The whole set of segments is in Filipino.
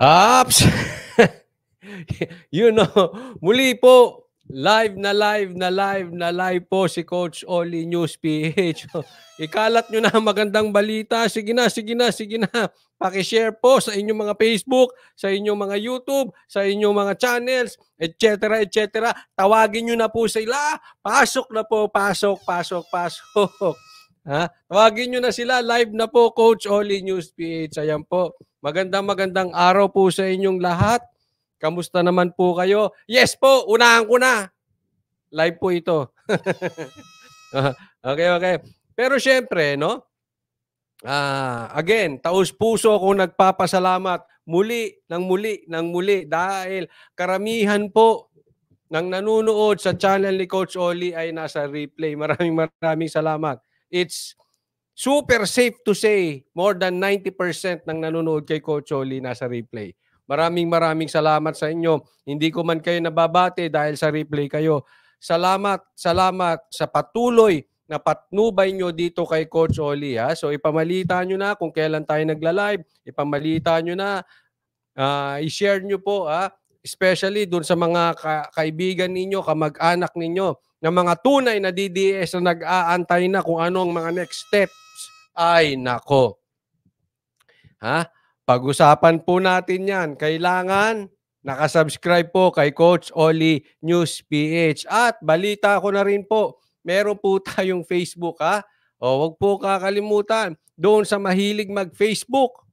Ups! you know, muli po, live na live na live na live po si Coach Oli News PH. Ikalat nyo na magandang balita. Sige na, sige na, sige na. Pakishare po sa inyong mga Facebook, sa inyong mga YouTube, sa inyong mga channels, etc. etc. Tawagin nyo na po sila. Pasok na po, pasok, pasok, pasok. Ha? Tawagin nyo na sila. Live na po, Coach Oli News PH. Ayan po. Magandang magandang araw po sa inyong lahat. Kamusta naman po kayo? Yes po, unahan ko na. Live po ito. Ah, okay, okay. Pero syempre, no? Ah, again, taos puso akong nagpapasalamat muli, nang muli, nang muli dahil karamihan po ng nanonood sa channel ni Coach Oli ay nasa replay. Maraming maraming salamat it's super safe to say more than 90% ng nanonood kay Coach Oli nasa replay. Maraming maraming salamat sa inyo. Hindi ko man kayo nababate dahil sa replay kayo. Salamat, salamat sa patuloy na patnubay nyo dito kay Coach Oli. Ha? So ipamalita nyo na kung kailan tayo nagla-live. Ipamalita nyo na. Uh, i-share nyo po. Ha? Especially dun sa mga ka- kaibigan ninyo, kamag-anak ninyo ng mga tunay na DDS na nag-aantay na kung ano ang mga next steps. Ay, nako. Ha? Pag-usapan po natin yan. Kailangan nakasubscribe po kay Coach Oli News PH. At balita ko na rin po, meron po tayong Facebook ha. O, wag po kakalimutan. Doon sa mahilig mag-Facebook,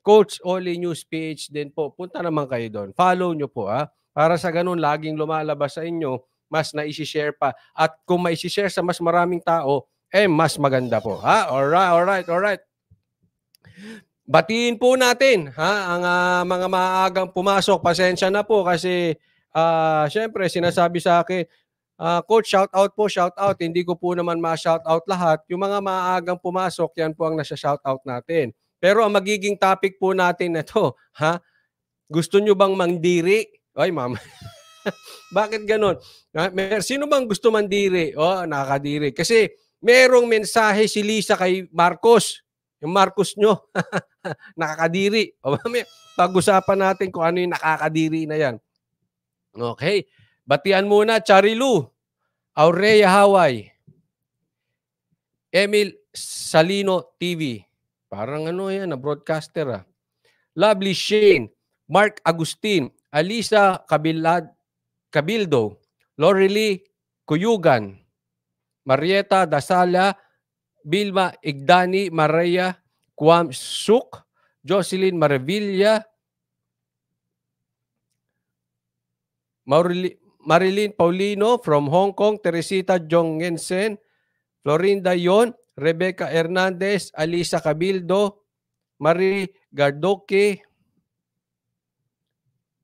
Coach Oli News PH din po. Punta naman kayo doon. Follow nyo po ha. Para sa ganun, laging lumalabas sa inyo mas naisi-share pa. At kung maisi-share sa mas maraming tao, eh mas maganda po. Ha? Alright, alright, alright. Batiin po natin ha ang uh, mga maagang pumasok. Pasensya na po kasi uh, syempre sinasabi sa akin, uh, coach shout out po, shout out. Hindi ko po naman ma-shout out lahat. Yung mga maagang pumasok, yan po ang nasa-shout out natin. Pero ang magiging topic po natin na ha? Gusto nyo bang mangdiri? Ay, mama. Bakit ganon? Sino bang gusto mandiri? Oh, nakakadiri. Kasi merong mensahe si Lisa kay Marcos. Yung Marcos nyo, nakakadiri. O, pag-usapan natin kung ano yung nakakadiri na yan. Okay. Batian muna, Charilu, Aurea Hawaii, Emil Salino TV. Parang ano yan, na broadcaster ah. Lovely Shane, Mark Agustin, Alisa Kabilad, Cabildo, Lorely Kuyugan, Marieta Dasala, Bilma Igdani, Maria Kwam Suk, Jocelyn Marevilla, Marilyn Paulino from Hong Kong, Teresita Jongensen, Florinda Yon, Rebecca Hernandez, Alisa Cabildo, Marie Gardoque,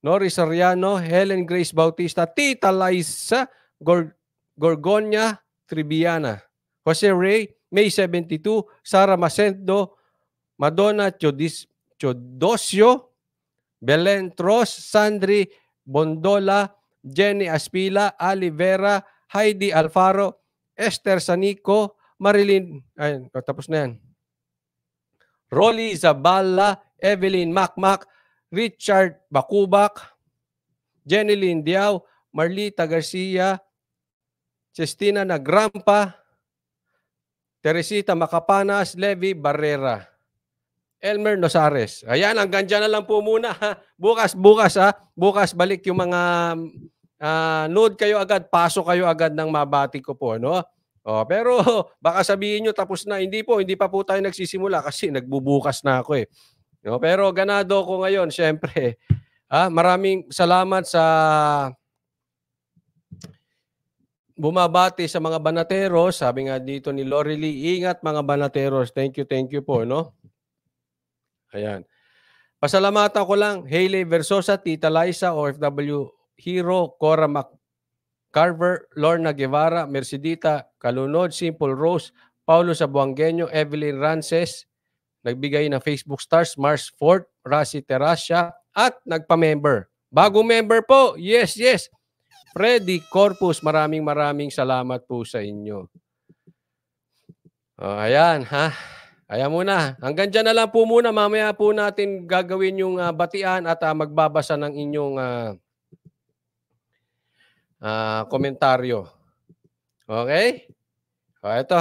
Nori Soriano, Helen Grace Bautista, Tita Liza Gor- Gorgonia Tribiana, Jose Ray, May 72, Sara Macedo, Madonna Chodis, Chodosio, Belen Tros, Sandri Bondola, Jenny Aspila, Ali Vera, Heidi Alfaro, Esther Sanico, Marilyn, ayun, oh, tapos na yan. Rolly Zabala, Evelyn Macmac, Richard Bakubak, Jenny Lindiao, Marlita Garcia, Cestina Nagrampa, Teresita Macapanas, Levi Barrera, Elmer Nosares. Ayan, hanggang dyan na lang po muna. Bukas, bukas ha. Bukas balik yung mga uh, ah, load kayo agad, pasok kayo agad ng mabati ko po. No? Oh, pero baka sabihin nyo tapos na. Hindi po, hindi pa po tayo nagsisimula kasi nagbubukas na ako eh. No? Pero ganado ko ngayon, syempre. Ah, maraming salamat sa bumabati sa mga banateros. Sabi nga dito ni Lorely, ingat mga banateros. Thank you, thank you po, no? Ayan. Pasalamatan ko lang, Hayley Versosa, Tita Liza, OFW Hero, Cora Mac Carver, Lorna Guevara, Mercedita, Calunod, Simple Rose, Paulo Sabuangueño, Evelyn Rances, Nagbigay ng Facebook stars Mars Fort, Rasi Terasya at nagpa-member. Bago member po. Yes, yes. Freddy Corpus, maraming maraming salamat po sa inyo. Oh, ayan, ha? Ayan muna. Hanggang dyan na lang po muna. Mamaya po natin gagawin yung uh, batian at uh, magbabasa ng inyong uh, uh, komentaryo. Okay? O, oh, ito.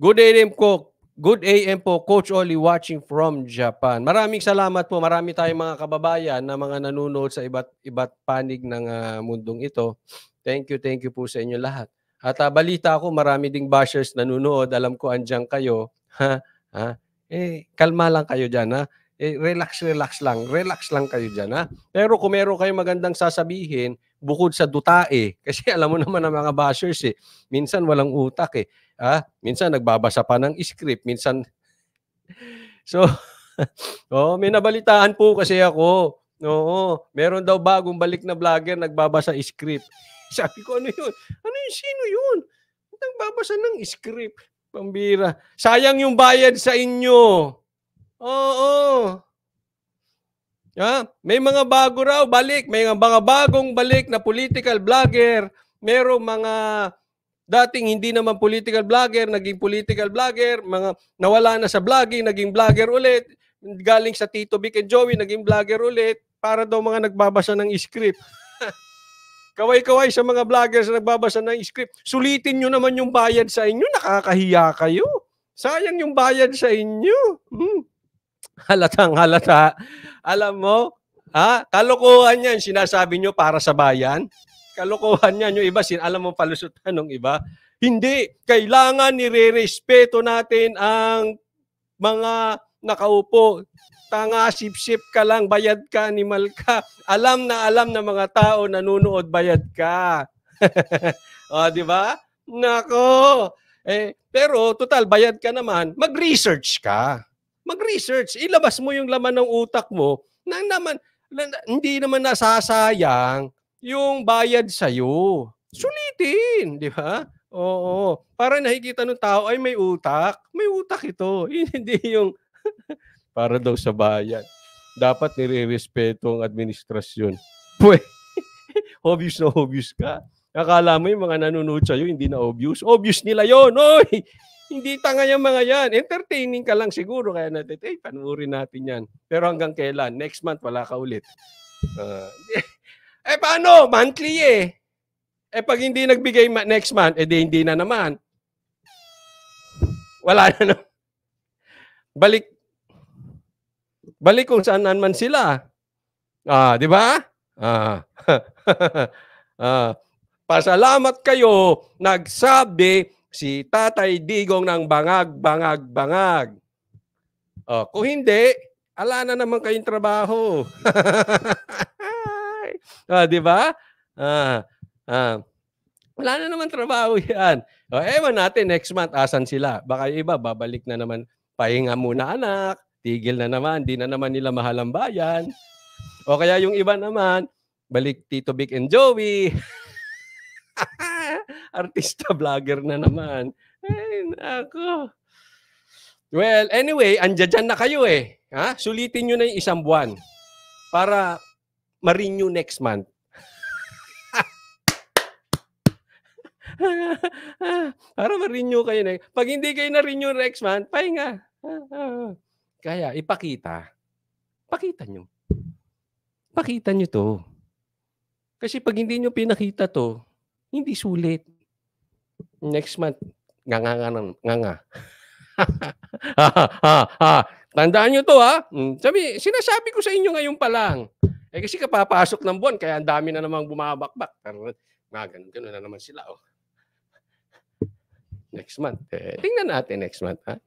Good evening, Cook. Good AM po, Coach Oli watching from Japan. Maraming salamat po. Marami tayong mga kababayan na mga nanonood sa iba't iba't panig ng uh, mundong ito. Thank you, thank you po sa inyo lahat. At uh, balita ko, marami ding bashers nanonood. Alam ko andiyan kayo. Ha? ha? Eh, kalma lang kayo diyan ha. Eh, relax, relax lang. Relax lang kayo diyan ha. Pero kung meron kayong magandang sasabihin, bukod sa dutae, eh. kasi alam mo naman ang mga bashers eh, minsan walang utak eh. Ah, minsan nagbabasa pa ng script, minsan So, oh, may nabalitaan po kasi ako. Oo, meron daw bagong balik na vlogger nagbabasa script. Sabi ko, ano yun? Ano 'yung Sino yun? Nagbabasa ng script. Pambira. Sayang yung bayad sa inyo. Oo. Yeah? May mga bago raw balik. May mga bagong balik na political vlogger. Merong mga dating hindi naman political vlogger, naging political vlogger, mga nawala na sa vlogging, naging vlogger ulit, galing sa Tito Vic and Joey, naging vlogger ulit, para daw mga nagbabasa ng script. Kaway-kaway sa mga vloggers na nagbabasa ng script. Sulitin nyo naman yung bayad sa inyo, nakakahiya kayo. Sayang yung bayad sa inyo. Hmm. Halatang halata. Alam mo, ha? Kalokohan yan, sinasabi nyo para sa bayan kalokohan yan. Yung iba, sin alam mo palusutan ng iba. Hindi. Kailangan nire-respeto natin ang mga nakaupo. Tanga, sip-sip ka lang, bayad ka, animal ka. Alam na alam na mga tao nanunood, bayad ka. o, di ba? Nako. Eh, pero, total, bayad ka naman. Mag-research ka. Mag-research. Ilabas mo yung laman ng utak mo. Nang naman, hindi naman nasasayang yung bayad sa iyo. Hmm. Sulitin, di ba? Oo. Hmm. Para nakikita ng tao, ay may utak. May utak ito. Hindi yung para daw sa bayan. Dapat nire-respeto ang administrasyon. Pwe, obvious na obvious ka. Akala mo yung mga nanonood sa'yo, hindi na obvious. Obvious nila yon Oy! Hindi tanga yung mga yan. Entertaining ka lang siguro. Kaya natin, eh, panuuri natin yan. Pero hanggang kailan? Next month, wala ka ulit. Uh, eh paano? Monthly eh. Eh pag hindi nagbigay ma- next month, eh di hindi na naman. Wala na no. Balik balik kung saan man sila. Ah, di ba? Ah. ah. Pasalamat kayo, nagsabi si Tatay Digong ng bangag, bangag, bangag. Oh, kung hindi, ala na naman kayong trabaho. Ah, di ba? Ah, ah. Wala na naman trabaho yan. O, ewan natin, next month, asan sila? Baka yung iba, babalik na naman, pahinga muna anak, tigil na naman, di na naman nila mahal ang bayan. O kaya yung iba naman, balik Tito Big and Joey. Artista vlogger na naman. Ay, nako. Well, anyway, andyan na kayo eh. Ha? Sulitin nyo na yung isang buwan para ma-renew next month. Para ma-renew kayo na. Pag hindi kayo na-renew next month, pahinga. Kaya ipakita. Pakita nyo. Pakita nyo to. Kasi pag hindi nyo pinakita to, hindi sulit. Next month, nga nga nga nga nga. Tandaan nyo to ha. Hmm, sabi, sinasabi ko sa inyo ngayon pa lang. Eh kasi kapapasok ng buwan, kaya ang dami na namang bumabakbak. Pero mga ganun, ganun na naman sila. Oh. Next month. Eh, tingnan natin next month. Ha?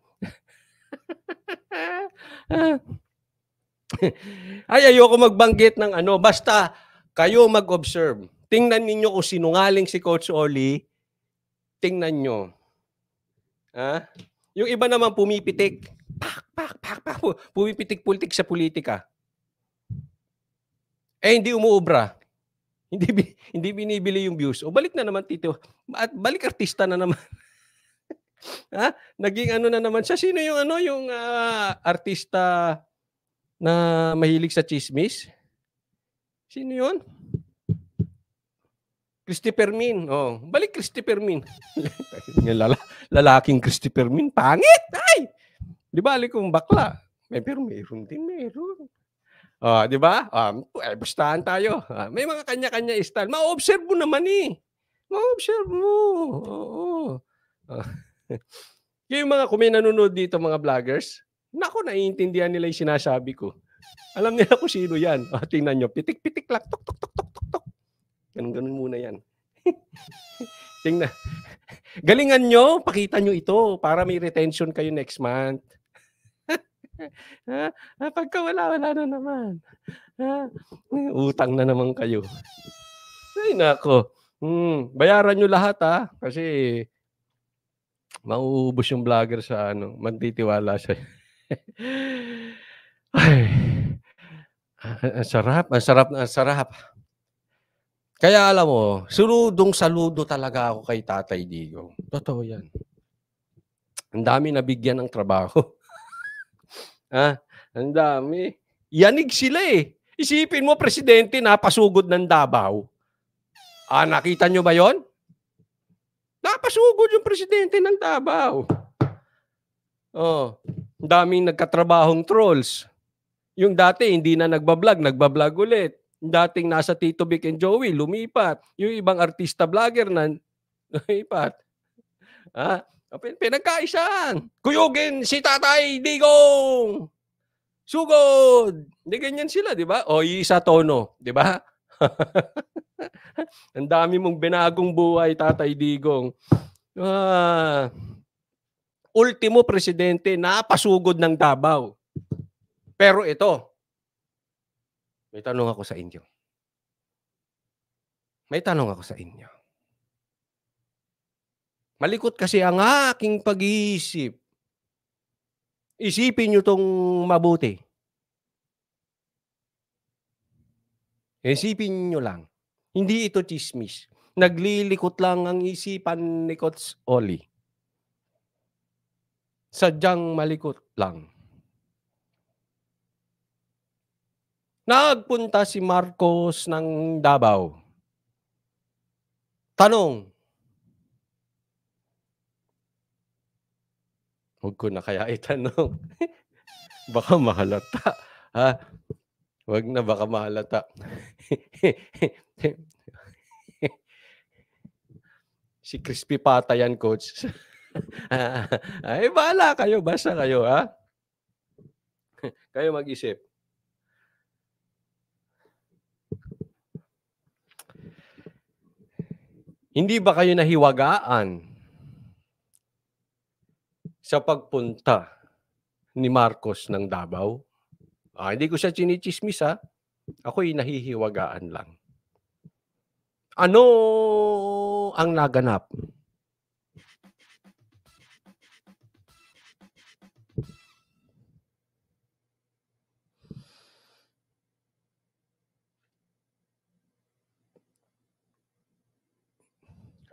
Ay, ayoko magbanggit ng ano. Basta kayo mag-observe. Tingnan ninyo kung sinungaling si Coach Oli. Tingnan nyo. Ha? Yung iba naman pumipitik. Pak, pak, pak, pak. Pumipitik-pultik sa politika. Eh hindi umuubra. Hindi hindi binibili yung views. O balik na naman Tito. At balik artista na naman. ha? Naging ano na naman siya. Sino yung ano yung uh, artista na mahilig sa chismis? Sino yun? Christopher Min. Oh, balik Christopher Min. Lala, lalaking Christopher Min. Pangit! Ay! Di ba, alik kong bakla. May, eh, pero mayroon din, mayroon. Uh, di ba? Um, eh, bastahan tayo. Uh, may mga kanya-kanya style. Ma-observe mo naman eh. Ma-observe mo. Oo. Uh, yung mga kung may nanonood dito mga vloggers, nako naiintindihan nila yung sinasabi ko. Alam nila kung sino yan. Uh, tingnan nyo, pitik-pitik lang, tok, tok, tok, tok, tok, tok. Ganun-ganun muna yan. Tingnan. Galingan nyo, pakita nyo ito para may retention kayo next month. Ha? Ah, pagka wala, wala na naman. Ha? Eh, utang na naman kayo. Ay, nako. Hmm, bayaran nyo lahat ha. Kasi mauubos yung vlogger sa ano. Magtitiwala siya. Ay, ah, ang sarap, ang sarap, ang sarap. Kaya alam mo, suludong saludo talaga ako kay Tatay Digo. Totoo yan. Ang dami nabigyan ng trabaho. Ah, ang dami. Yanig sila eh. Isipin mo, presidente, napasugod ng Davao. Ah, nakita nyo ba yon? Napasugod yung presidente ng Davao. Oh, daming nagkatrabahong trolls. Yung dati, hindi na nagbablog, nagbablog ulit. dating nasa Tito Vic and Joey, lumipat. Yung ibang artista vlogger na lumipat. Ha? Ah, Pin Pinagkaisan. Kuyugin si Tatay Digong. Sugod. Hindi ganyan sila, di ba? O, isa tono, di ba? Ang dami mong binagong buhay, Tatay Digong. Ah, ultimo presidente na pasugod ng Davao. Pero ito, may tanong ako sa inyo. May tanong ako sa inyo. Malikot kasi ang aking pag-iisip. Isipin nyo tong mabuti. Isipin nyo lang. Hindi ito chismis. Naglilikot lang ang isipan ni Coach Oli. Sadyang malikot lang. Nagpunta si Marcos ng Davao. Tanong, Huwag ko na kaya itanong. baka mahalata. Ha? Huwag na baka mahalata. si Crispy Pata yan, coach. Ay, bahala kayo. Basta kayo, ha? kayo mag-isip. Hindi ba kayo nahiwagaan sa pagpunta ni Marcos ng Davao. Ah, hindi ko siya chinichismis ha. Ah. Ako'y nahihiwagaan lang. Ano ang naganap?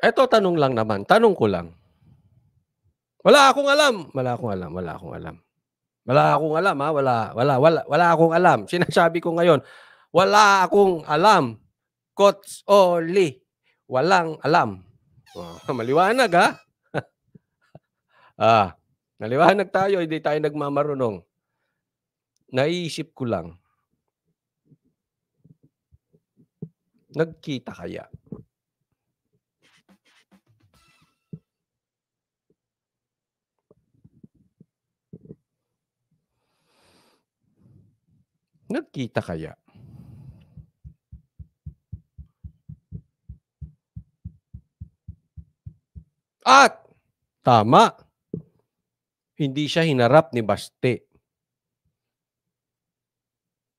Ito tanong lang naman. Tanong ko lang. Wala akong alam. Wala akong alam. Wala akong alam. Wala akong alam ha. Wala, wala, wala, wala akong alam. Sinasabi ko ngayon, wala akong alam. Coach Oli. Walang alam. Oh, maliwanag ha. ah, maliwanag tayo. Hindi tayo nagmamarunong. Naiisip ko lang. Nagkita kaya. Nagkita kaya? At, tama, hindi siya hinarap ni Baste.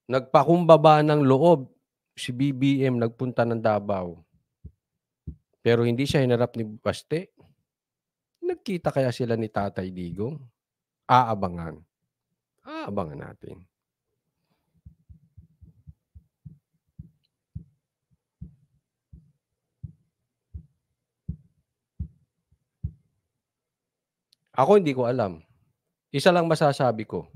Nagpakumbaba ng loob si BBM nagpunta ng Davao. Pero hindi siya hinarap ni Baste. Nagkita kaya sila ni Tatay Digong? Aabangan. Aabangan natin. Ako hindi ko alam. Isa lang masasabi ko.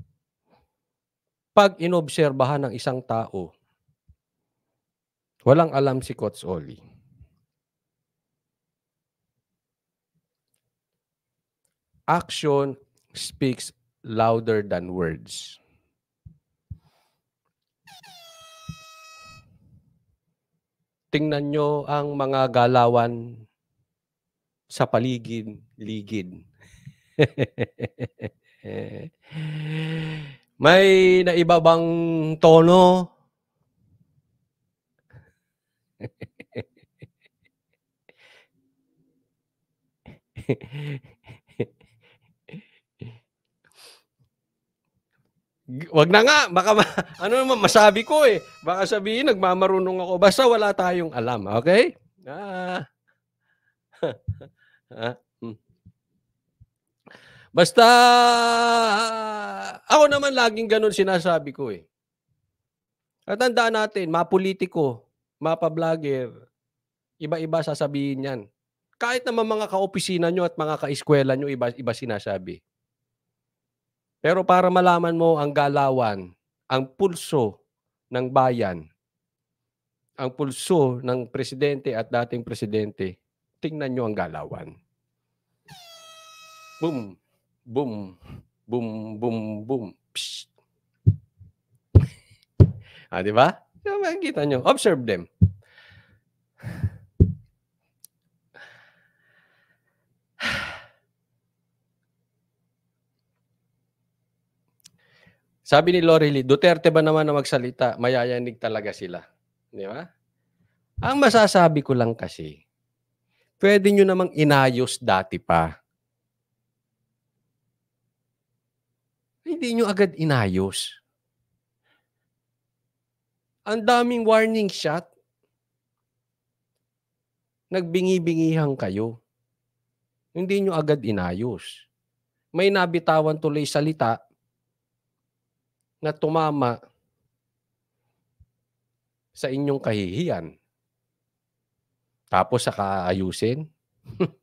Pag inobserbahan ng isang tao, walang alam si Coach Oli. Action speaks louder than words. Tingnan nyo ang mga galawan sa paligid-ligid May naibabang tono? Wag na nga, baka ma, ano naman masabi ko eh. Baka sabihin nagmamarunong ako basta wala tayong alam, okay? Ah. ah. Basta, ako naman laging ganun sinasabi ko eh. At tandaan natin, mapolitiko, mapablogger, iba-iba sasabihin yan. Kahit naman mga kaopisina nyo at mga kaeskwela nyo, iba, iba sinasabi. Pero para malaman mo ang galawan, ang pulso ng bayan, ang pulso ng presidente at dating presidente, tingnan nyo ang galawan. Boom! Boom, boom, boom, boom. Psh. Ah, di ba? So, makikita nyo. Observe them. Sabi ni Lorely, Duterte ba naman na magsalita? Mayayanig talaga sila. Di ba? Ang masasabi ko lang kasi, pwede nyo namang inayos dati pa hindi nyo agad inayos. Ang daming warning shot. Nagbingi-bingihan kayo. Hindi nyo agad inayos. May nabitawan tuloy salita na tumama sa inyong kahihiyan. Tapos saka ayusin.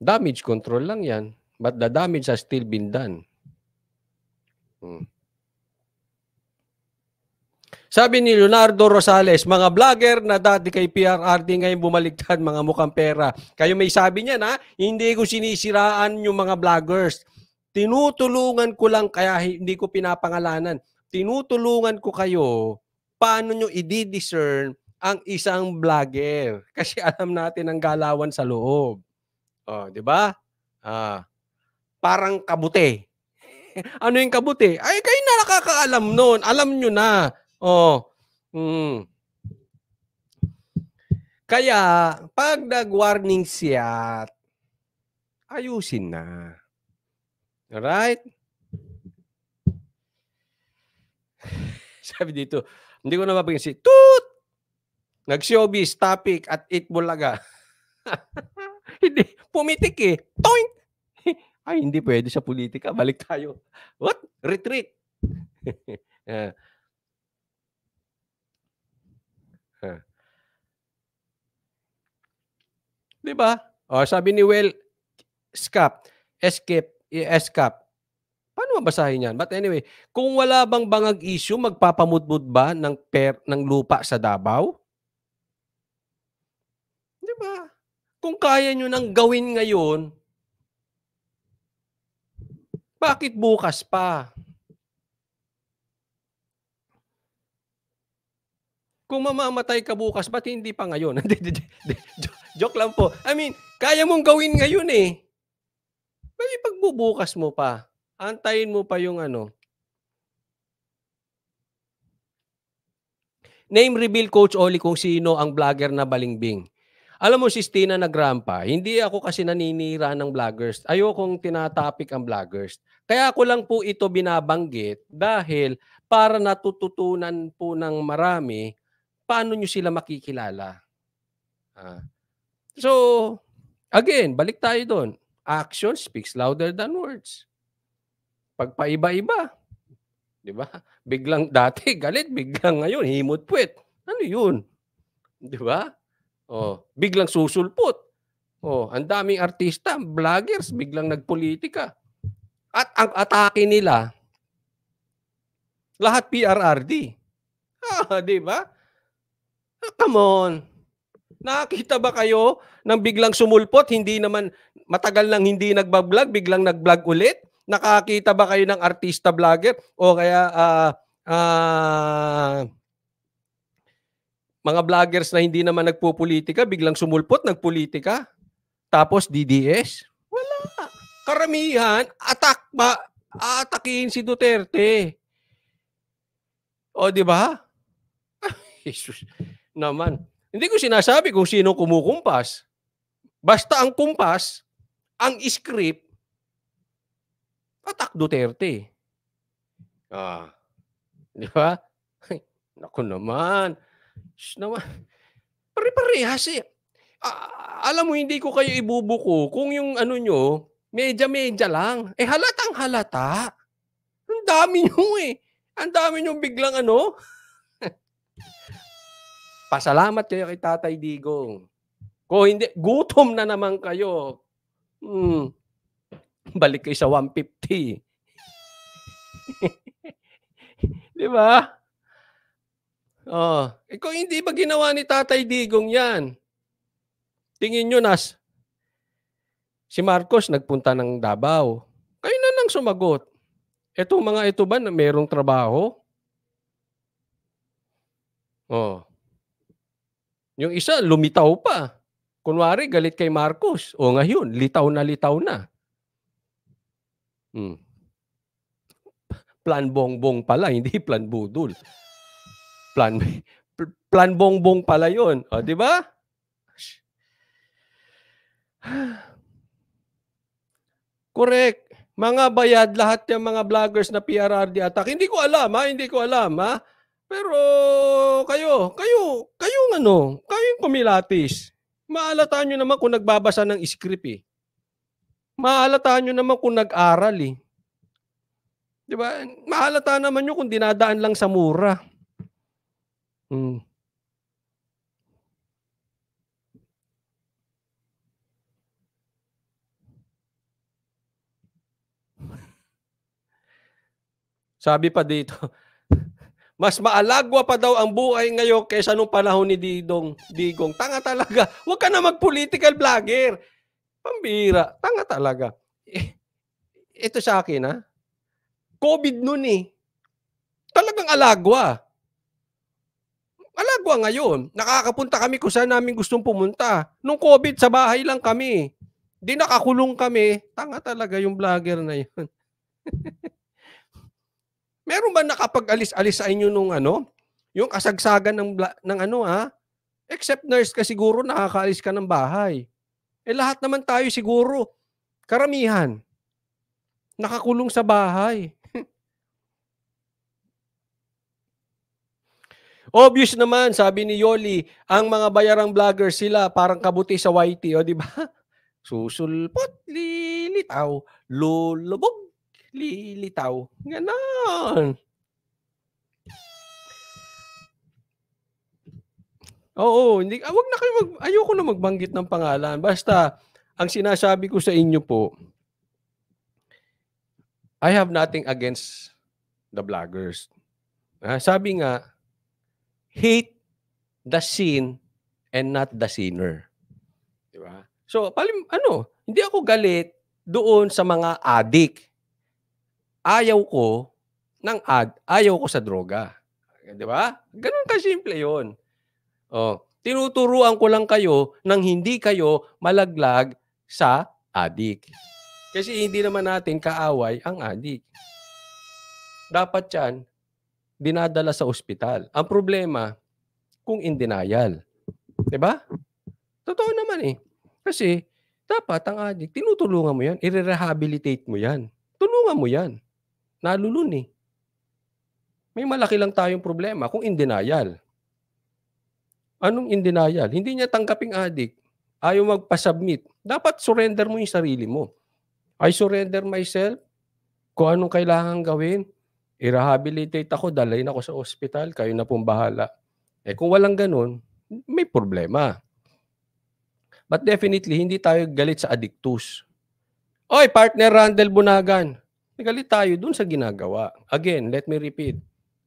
Damage control lang yan. But the damage has still been done. Hmm. Sabi ni Leonardo Rosales, mga vlogger na dati kay PRRD ngayon bumaliktad mga mukhang pera. Kayo may sabi niya na, hindi ko sinisiraan yung mga vloggers. Tinutulungan ko lang kaya hindi ko pinapangalanan. Tinutulungan ko kayo paano nyo i-discern ang isang vlogger. Kasi alam natin ang galawan sa loob. Oh, 'di ba? Ah, parang kabute. ano yung kabute? Ay, kayo na nakakaalam noon. Alam nyo na. Oh. Mm. Kaya, pag nag-warning siya, ayusin na. Alright? Sabi dito, hindi ko na mapagin si Toot! Nag-showbiz topic at it bulaga. Hindi, pumitik eh. Toink! Ay, hindi pwede sa politika. Balik tayo. What? Retreat. uh, uh. Di ba? O, oh, sabi ni Well, SCAP, escape, escape. Paano mabasahin yan? But anyway, kung wala bang bangag issue, magpapamudmud ba ng, per, ng lupa sa Davao? Di ba? Kung kaya nyo nang gawin ngayon, bakit bukas pa? Kung mamamatay ka bukas, ba't hindi pa ngayon? Joke lang po. I mean, kaya mong gawin ngayon eh. Bali pagbubukas mo pa. Antayin mo pa yung ano. Name reveal Coach Oli kung sino ang vlogger na balingbing. Alam mo, si na grandpa, hindi ako kasi naninira ng vloggers. Ayokong tinatopic ang vloggers. Kaya ako lang po ito binabanggit dahil para natututunan po ng marami paano nyo sila makikilala. Ah. So, again, balik tayo doon. Action speaks louder than words. Pagpaiba-iba. Di ba? Biglang dati galit, biglang ngayon himot puwet. Ano 'yun? Di ba? Oh, biglang susulpot. Oh, ang daming artista, vloggers, biglang nagpolitika. At ang atake nila, lahat PRRD. Ah, di ba? Ah, come on. Nakita ba kayo nang biglang sumulpot, hindi naman matagal nang hindi nagba-vlog, biglang nag-vlog ulit? Nakakita ba kayo ng artista vlogger o kaya uh, uh, mga vloggers na hindi naman nagpupolitika, biglang sumulpot, nagpolitika. Tapos DDS? Wala. Karamihan, atak ba? Atakihin si Duterte. O, di ba? Jesus naman. Hindi ko sinasabi kung sino kumukumpas. Basta ang kumpas, ang script, atak Duterte. Ah. Di ba? Naku naman. Nawa, pare-parehas eh. Ah, alam mo, hindi ko kayo ibubuko kung yung ano nyo, medya-medya lang. Eh, halatang halata. Ang dami nyo eh. Ang dami nyo biglang ano. Pasalamat kayo kay Tatay Digong. Ko hindi, gutom na naman kayo. Hmm. Balik kayo sa 150. Di ba? Oh, eh kung hindi ba ginawa ni Tatay Digong yan? Tingin nyo, Nas, si Marcos nagpunta ng Davao. Kayo na nang sumagot. Etong mga ito ba na merong trabaho? Oh. Yung isa, lumitaw pa. Kunwari, galit kay Marcos. O ngayon, litaw na litaw na. Hmm. Plan bongbong pala, hindi plan budol. Plan Plan Bongbong pala 'yon. O, 'di ba? Correct. Mga bayad lahat ng mga vloggers na PRRD attack. Hindi ko alam, ha? Hindi ko alam, ha? Pero kayo, kayo, kayo ng ano, kayong kumilatis. Maalata niyo naman kung nagbabasa ng script eh. Maalata niyo naman kung nag-aral eh. Di ba? Maalata naman 'yo kung dinadaan lang sa mura. Mm. Sabi pa dito, mas maalagwa pa daw ang buhay ngayon kaysa nung panahon ni Didong Digong. Tanga talaga. Huwag ka na mag-political vlogger. Pambira. Tanga talaga. Eh, ito sa akin, ha? COVID noon eh. Talagang alagwa. Alagwa ngayon, nakakapunta kami kung saan namin gustong pumunta. Nung COVID, sa bahay lang kami. Di nakakulong kami. Tanga talaga yung vlogger na yun. Meron ba nakapag-alis-alis sa inyo nung ano? Yung kasagsagan ng, ng ano ha? Except nurse ka siguro nakakaalis ka ng bahay. Eh lahat naman tayo siguro, karamihan, nakakulong sa bahay. Obvious naman, sabi ni Yoli, ang mga bayarang vlogger sila parang kabuti sa YT, o di ba? Susulpot, lilitaw, lulubog, lilitaw. Ganon. Oo, hindi, ah, wag na kayo mag, ayoko na magbanggit ng pangalan. Basta, ang sinasabi ko sa inyo po, I have nothing against the vloggers. Ah, sabi nga, hate the sin and not the sinner. Di ba? So, palim, ano, hindi ako galit doon sa mga adik. Ayaw ko ng ad, ayaw ko sa droga. Di ba? Ganun simple yon. Oh, tinuturuan ko lang kayo nang hindi kayo malaglag sa adik. Kasi hindi naman natin kaaway ang adik. Dapat yan, dinadala sa ospital. Ang problema, kung in denial. 'Di ba? Totoo naman eh. Kasi dapat ang addict, tinutulungan mo 'yan, i-rehabilitate mo 'yan. Tulungan mo 'yan. Nalulun eh. May malaki lang tayong problema kung in denial. Anong in denial? Hindi niya tanggaping addict. Ayaw magpa-submit. Dapat surrender mo yung sarili mo. I surrender myself. Kung anong kailangan gawin, i-rehabilitate ako, dalhin ako sa ospital, kayo na pong bahala. Eh kung walang ganun, may problema. But definitely, hindi tayo galit sa adictus. Oy, partner Randall Bunagan, galit tayo dun sa ginagawa. Again, let me repeat,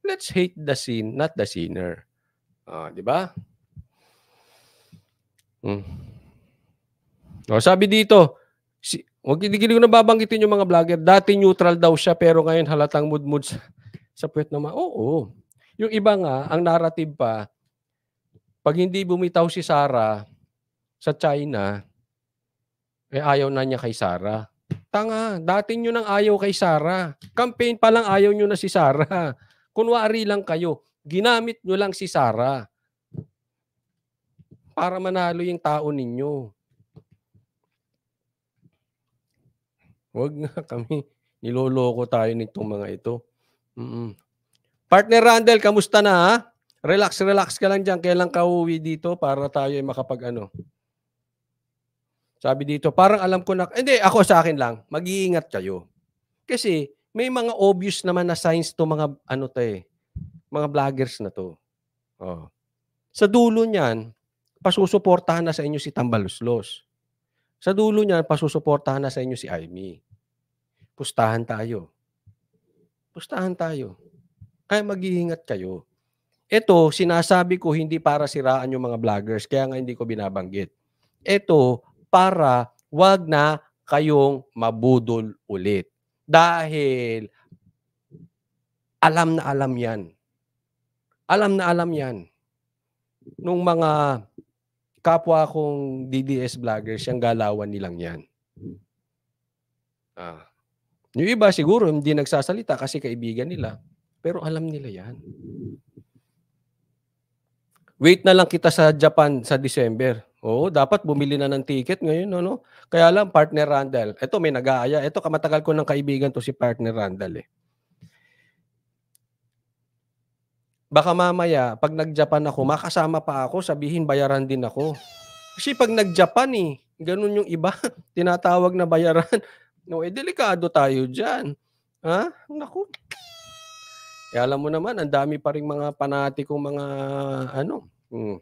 let's hate the sin, not the sinner. Ah, di ba? Hmm. O, sabi dito, Huwag hindi, hindi ko nababanggitin yung mga vlogger. Dati neutral daw siya pero ngayon halatang mood-mood sa, sa puwet naman. Oo. Yung iba nga, ang narrative pa, pag hindi bumitaw si Sara sa China, eh ayaw na niya kay Sara. Tanga, dati nyo nang ayaw kay Sara. Campaign pa lang ayaw nyo na si Sara. Kunwari lang kayo, ginamit nyo lang si Sara para manalo yung tao ninyo. Huwag nga kami. Niloloko tayo nitong mga ito. Mm-mm. Partner Randall, kamusta na ha? Relax, relax ka lang dyan. Kailan ka uwi dito para tayo ay makapag ano? Sabi dito, parang alam ko na, hindi, ako sa akin lang, mag-iingat kayo. Kasi may mga obvious naman na signs to mga ano to eh, mga vloggers na to. Oh. Sa dulo niyan, pasusuportahan na sa inyo si Tambaluslos. Sa dulo niya, pasusuportahan na sa inyo si Amy. Pustahan tayo. Pustahan tayo. Kaya mag-iingat kayo. Ito, sinasabi ko hindi para siraan yung mga vloggers, kaya nga hindi ko binabanggit. Ito, para wag na kayong mabudol ulit. Dahil alam na alam yan. Alam na alam yan. Nung mga kapwa kong DDS vloggers, yung galawan nilang yan. Ah. Yung iba siguro hindi nagsasalita kasi kaibigan nila. Pero alam nila yan. Wait na lang kita sa Japan sa December. Oo, dapat bumili na ng ticket ngayon. No, no? Kaya lang, partner Randall. Ito, may nag-aaya. Ito, kamatagal ko ng kaibigan to si partner Randall. Eh. baka mamaya, pag nag-Japan ako, makasama pa ako, sabihin bayaran din ako. Kasi pag nag-Japan eh, ganun yung iba, tinatawag na bayaran. No, eh, delikado tayo dyan. Ha? Naku. Eh, alam mo naman, ang dami pa rin mga panatikong mga ano, hmm.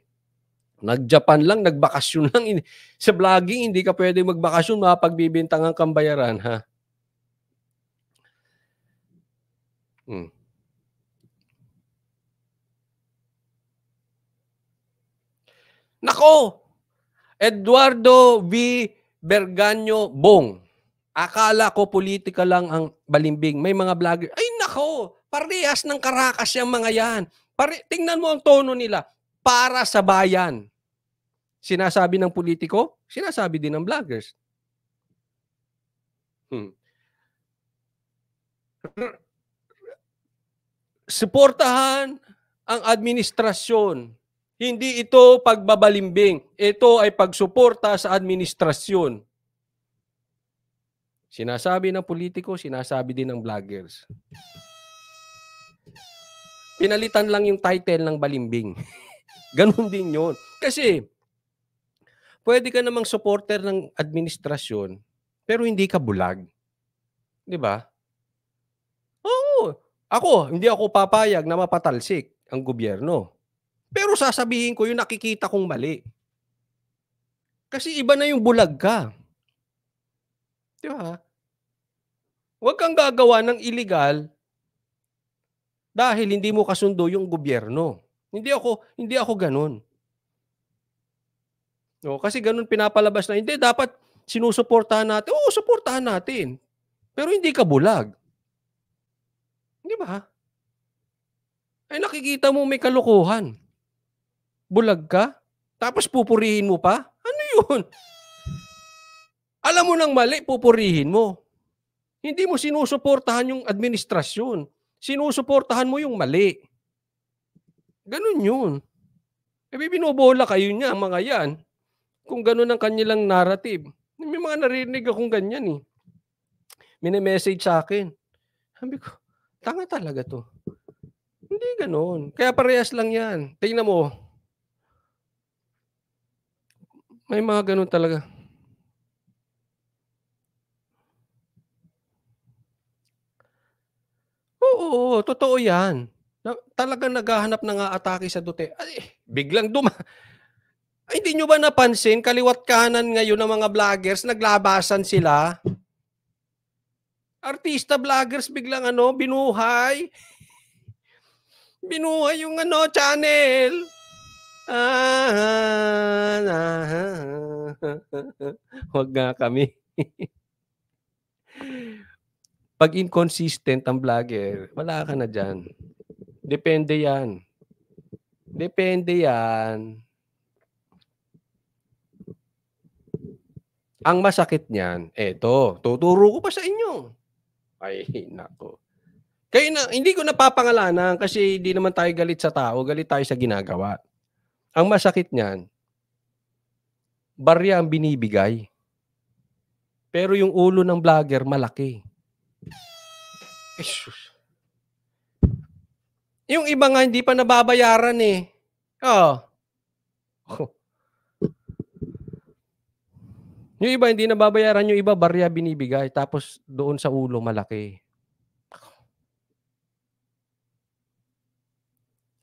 Nag-Japan lang, nagbakasyon lang. Sa vlogging, hindi ka pwede magbakasyon, mapagbibintangan kang bayaran, ha? Hmm. Nako! Eduardo V. Berganyo Bong. Akala ko politika lang ang balimbing. May mga vlogger. Ay nako! Parehas ng karakas yung mga yan. Pare tingnan mo ang tono nila. Para sa bayan. Sinasabi ng politiko, sinasabi din ng vloggers. Hmm. Suportahan ang administrasyon hindi ito pagbabalimbing. Ito ay pagsuporta sa administrasyon. Sinasabi ng politiko, sinasabi din ng vloggers. Pinalitan lang yung title ng balimbing. Ganun din yon. Kasi, pwede ka namang supporter ng administrasyon, pero hindi ka bulag. Di ba? Oo. Ako, hindi ako papayag na mapatalsik ang gobyerno. Pero sasabihin ko yung nakikita kong mali. Kasi iba na yung bulag ka. Di ba? Huwag kang gagawa ng illegal dahil hindi mo kasundo yung gobyerno. Hindi ako hindi ako ganun. No, kasi ganun pinapalabas na hindi dapat sinusuportahan natin. Oo, suportahan natin. Pero hindi ka bulag. Di ba? Ay nakikita mo may kalokohan bulag ka, tapos pupurihin mo pa? Ano yun? Alam mo nang mali, pupurihin mo. Hindi mo sinusuportahan yung administrasyon. Sinusuportahan mo yung mali. Ganun yun. E eh, binubola kayo niya, mga yan. Kung ganun ang kanilang narrative. May mga narinig akong ganyan eh. Mini-message sa akin. Sabi ko, tanga talaga to. Hindi ganun. Kaya parehas lang yan. Tingnan mo, may mga ganun talaga. Oo, oo, totoo yan. Na, talagang naghahanap ng atake sa Duterte. Ay, biglang duma. Ay, hindi nyo ba napansin, kaliwat kanan ngayon ng mga vloggers, naglabasan sila. Artista vloggers biglang ano, binuhay. Binuhay yung ano, channel. Huwag nga kami. Pag inconsistent ang vlogger, wala ka na dyan. Depende yan. Depende yan. Ang masakit niyan, eto, tuturo ko pa sa inyo. Ay, nako. Kayo na, hindi ko napapangalanan kasi hindi naman tayo galit sa tao, galit tayo sa ginagawa. Ang masakit niyan, barya ang binibigay. Pero yung ulo ng vlogger, malaki. Jesus. Yung iba nga, hindi pa nababayaran eh. Oo. Oh. Yung iba hindi nababayaran, yung iba barya binibigay tapos doon sa ulo malaki.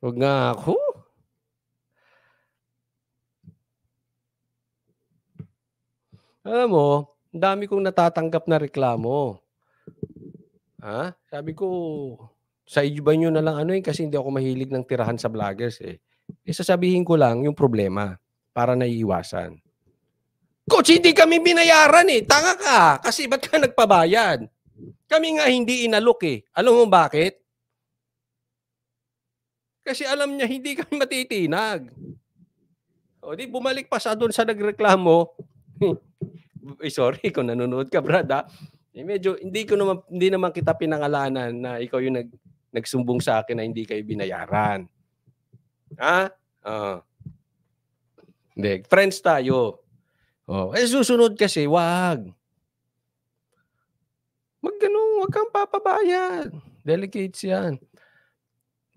Huwag nga ako. Alam mo, dami kong natatanggap na reklamo. Ha? Sabi ko, sa iba nyo na lang ano eh, kasi hindi ako mahilig ng tirahan sa vloggers eh. E sasabihin ko lang yung problema para naiiwasan. Coach, hindi kami binayaran eh. Tanga ka. Kasi ba't ka nagpabayad? Kami nga hindi inalok eh. Alam mo bakit? Kasi alam niya hindi kami matitinag. O di bumalik pa sa doon sa nagreklamo. eh, sorry kung nanonood ka, brada. Ah. Eh, medyo, hindi ko naman, hindi naman kita pinangalanan na ikaw yung nag, nagsumbong sa akin na hindi kayo binayaran. Ha? Uh, hindi. Friends tayo. Oh, eh susunod kasi, wag. Magganong, wag kang papabayad. Delegates yan.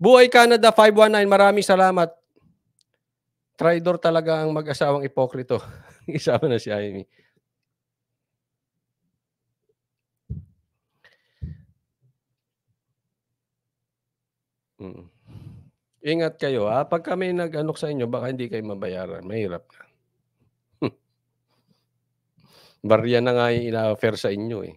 Buhay Canada 519, maraming salamat. Tridor talaga ang mag-asawang ipokrito. Isama na si Amy. Mm. Ingat kayo ha. Pag kami nag-anok sa inyo, baka hindi kayo mabayaran. Mahirap na. Hmm. Barya na nga yung ina-offer sa inyo eh.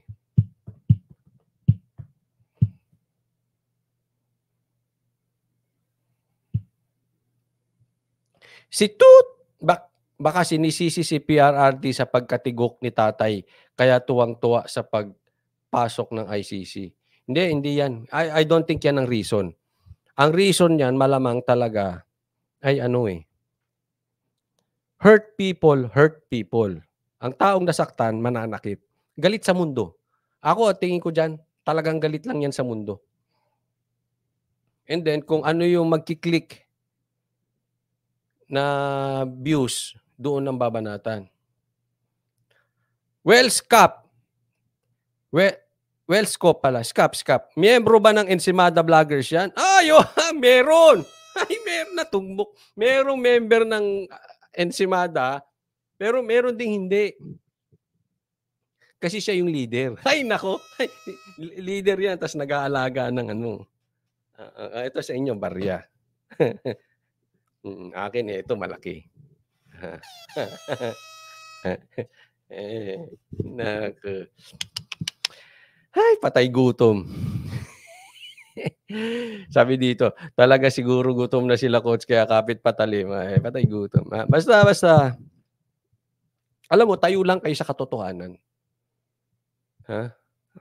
Si Tut! Bak baka sinisisi si PRRT sa pagkatigok ni tatay kaya tuwang-tuwa sa pagpasok ng ICC. Hindi, hindi yan. I, I don't think yan ang reason. Ang reason niyan, malamang talaga, ay ano eh, hurt people, hurt people. Ang taong nasaktan, mananakit. Galit sa mundo. Ako, tingin ko dyan, talagang galit lang yan sa mundo. And then, kung ano yung magkiklik na views, doon ang babanatan. Wells Cup. Well, Well, scope pala. Scop, Scop. Miyembro ba ng Ensimada Vloggers yan? Ay, oh, meron! Ay, meron na tumbok. Merong member ng ah, Ensimada, pero meron ding hindi. Kasi siya yung leader. Ay, nako! Ay, leader yan, tapos nag-aalaga ng ano. Uh, uh, ito sa inyo, barya. Mm, akin, eh, ito malaki. eh, nako. Ay, patay gutom. Sabi dito, talaga siguro gutom na sila coach kaya kapit patalim. Ay, eh, patay gutom. Ah, basta, basta. Alam mo, tayo lang kayo sa katotohanan. Ha?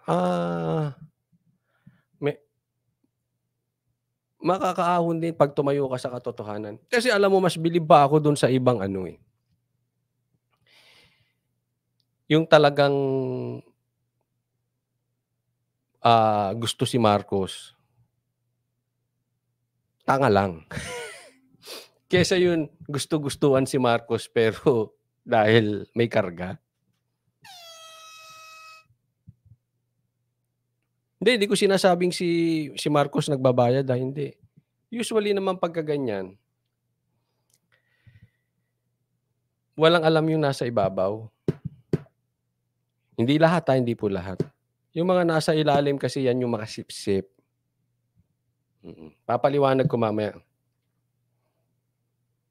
Ah, may, makakaahon din pag tumayo ka sa katotohanan. Kasi alam mo, mas bilib pa ako doon sa ibang ano eh. Yung talagang uh, gusto si Marcos, tanga lang. Kesa yun, gusto-gustuan si Marcos pero dahil may karga. Hindi, hindi ko sinasabing si, si Marcos nagbabayad. Ah, hindi. Usually naman pagkaganyan, walang alam yung nasa ibabaw. Hindi lahat ha, ah, hindi po lahat. Yung mga nasa ilalim kasi yan yung mga makasipsip. Papaliwanag ko mamaya.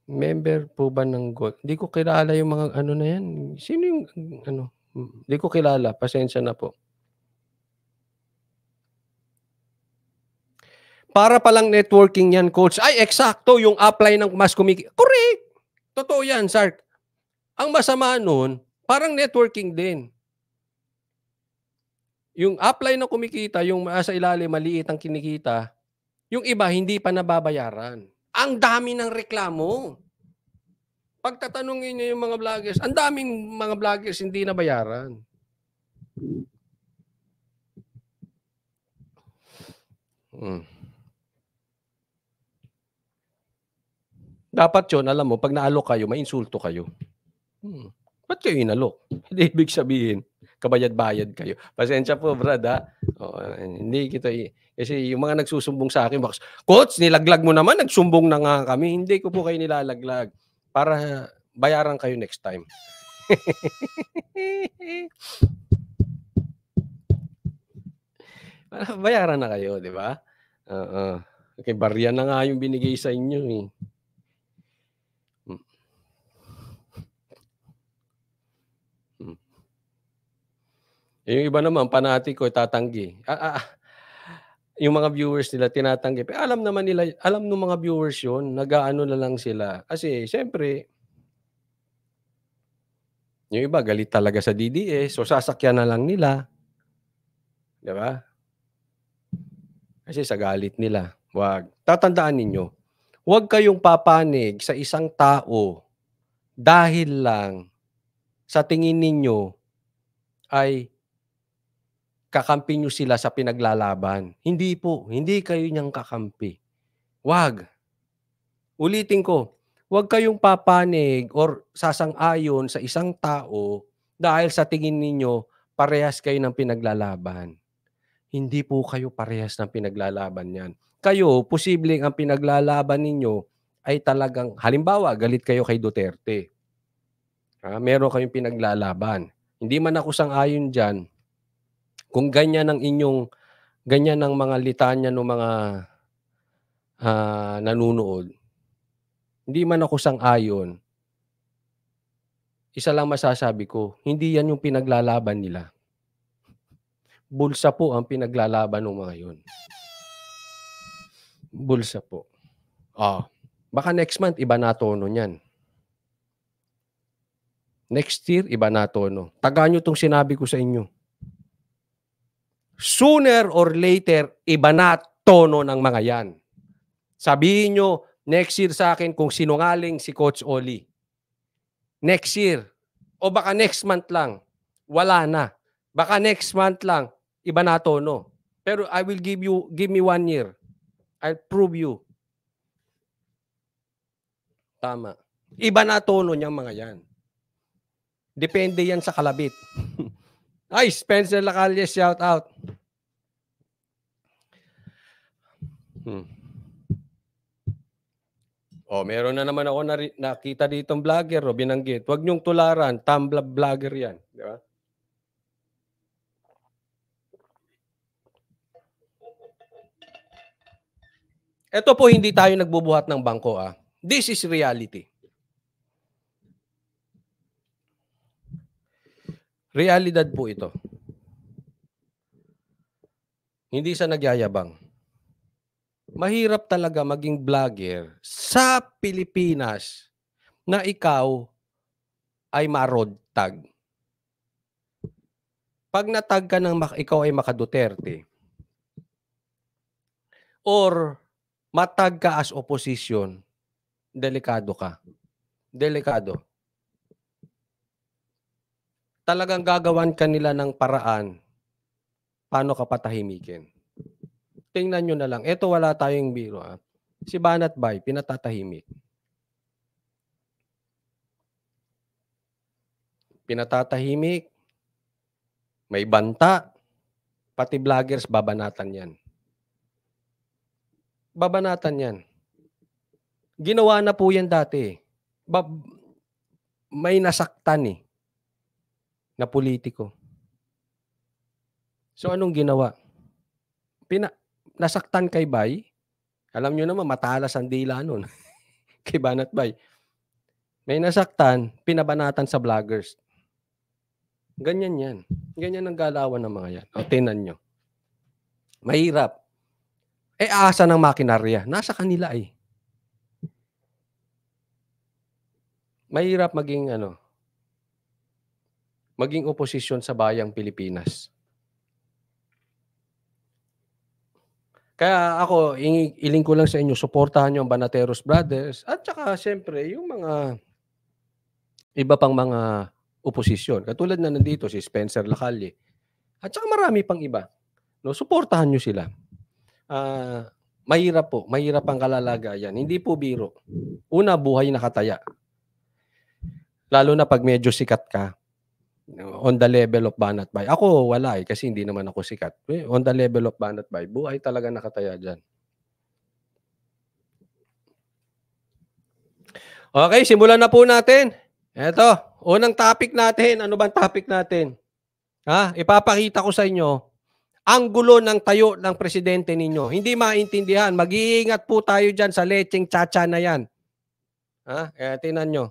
Member po ba ng Gold? Hindi ko kilala yung mga ano na yan. Sino yung ano? Hindi ko kilala. Pasensya na po. Para palang networking yan, coach. Ay, eksakto yung apply ng mas kumikita. Correct! Totoo yan, Sark. Ang masama nun, parang networking din. Yung apply na kumikita, yung sa ilalim, maliit ang kinikita, yung iba hindi pa nababayaran. Ang dami ng reklamo. Pagtatanungin niyo yung mga vloggers, ang daming mga vloggers hindi nabayaran. Hmm. Dapat yun, alam mo, pag naalok kayo, mainsulto kayo. Hmm. Ba't kayo inalok? Hindi ibig sabihin, kabayad-bayad kayo. Pasensya po, Brad, ha? O, hindi kita, kasi yung mga nagsusumbong sa akin, baka, Coach, nilaglag mo naman, nagsumbong na nga kami. Hindi ko po kayo nilalaglag para bayaran kayo next time. bayaran na kayo, di ba? Oo. Uh-uh. Okay, barya na nga yung binigay sa inyo eh. Eh, yung iba naman, panati ko, tatanggi. Ah, ah, ah, yung mga viewers nila tinatanggi. Pero alam naman nila, alam ng mga viewers yun, nagaano na lang sila. Kasi siyempre, yung iba galit talaga sa DDS, so sasakyan na lang nila. Di ba? Kasi sa galit nila. Wag. Tatandaan ninyo, huwag kayong papanig sa isang tao dahil lang sa tingin ninyo ay kakampi nyo sila sa pinaglalaban. Hindi po, hindi kayo niyang kakampi. Wag. Ulitin ko, wag kayong papanig or sasang-ayon sa isang tao dahil sa tingin ninyo parehas kayo ng pinaglalaban. Hindi po kayo parehas ng pinaglalaban niyan. Kayo, posibleng ang pinaglalaban ninyo ay talagang, halimbawa, galit kayo kay Duterte. Ha? Ah, meron kayong pinaglalaban. Hindi man ako sang-ayon dyan, kung ganyan ang inyong ganyan ang mga litanya ng mga uh, ah, nanunood, hindi man ako sang-ayon, isa lang masasabi ko, hindi yan yung pinaglalaban nila. Bulsa po ang pinaglalaban ng mga yun. Bulsa po. Oh, baka next month, iba na tono niyan. Next year, iba na tono. Taga nyo itong sinabi ko sa inyo sooner or later, iba na tono ng mga yan. Sabihin nyo, next year sa akin kung sinungaling si Coach Oli. Next year. O baka next month lang. Wala na. Baka next month lang. Iba na tono. Pero I will give you, give me one year. I'll prove you. Tama. Iba na tono niyang mga yan. Depende yan sa kalabit. Ay, Spencer Lacalle, shout out. Hmm. Oh, meron na naman ako nari- nakita ditong vlogger, oh, binanggit. Huwag niyong tularan, Tumblr vlogger 'yan, di ba? Ito po hindi tayo nagbubuhat ng bangko ah. This is reality. Realidad po ito. Hindi sa nagyayabang. Mahirap talaga maging vlogger sa Pilipinas na ikaw ay marod tag. Pag natag ka ng ikaw ay makaduterte or matag ka as opposition, delikado ka. Delikado talagang gagawan kanila ng paraan paano ka patahimikin. Tingnan nyo na lang. Ito wala tayong biro. Ha? Si Banat Bay, pinatatahimik. Pinatatahimik. May banta. Pati vloggers, babanatan yan. Babanatan yan. Ginawa na po yan dati. Bab- may nasaktan eh na politiko. So anong ginawa? Pina, nasaktan kay Bay. Alam nyo naman, matalas ang dila nun. kay Banat Bay. May nasaktan, pinabanatan sa vloggers. Ganyan yan. Ganyan ang galawan ng mga yan. O, tinan nyo. Mahirap. Eh, asa ng makinarya. Nasa kanila eh. Mahirap maging ano, maging oposisyon sa bayang Pilipinas. Kaya ako, iling ko lang sa inyo, suportahan nyo ang Banateros Brothers at saka siyempre yung mga iba pang mga oposisyon. Katulad na nandito si Spencer Lacalle. At saka marami pang iba. No, suportahan nyo sila. Uh, mahirap po, mahirap ang kalalagayan. Hindi po biro. Una, buhay nakataya. Lalo na pag medyo sikat ka, on the level of Banat Bay. Ako, wala eh, kasi hindi naman ako sikat. Eh, on the level of Banat Bay, buhay talaga nakataya dyan. Okay, simulan na po natin. Eto, unang topic natin. Ano bang topic natin? Ha? Ipapakita ko sa inyo ang gulo ng tayo ng presidente ninyo. Hindi maintindihan. Mag-iingat po tayo dyan sa lecheng chacha na yan. Ha? Eh, tinan nyo.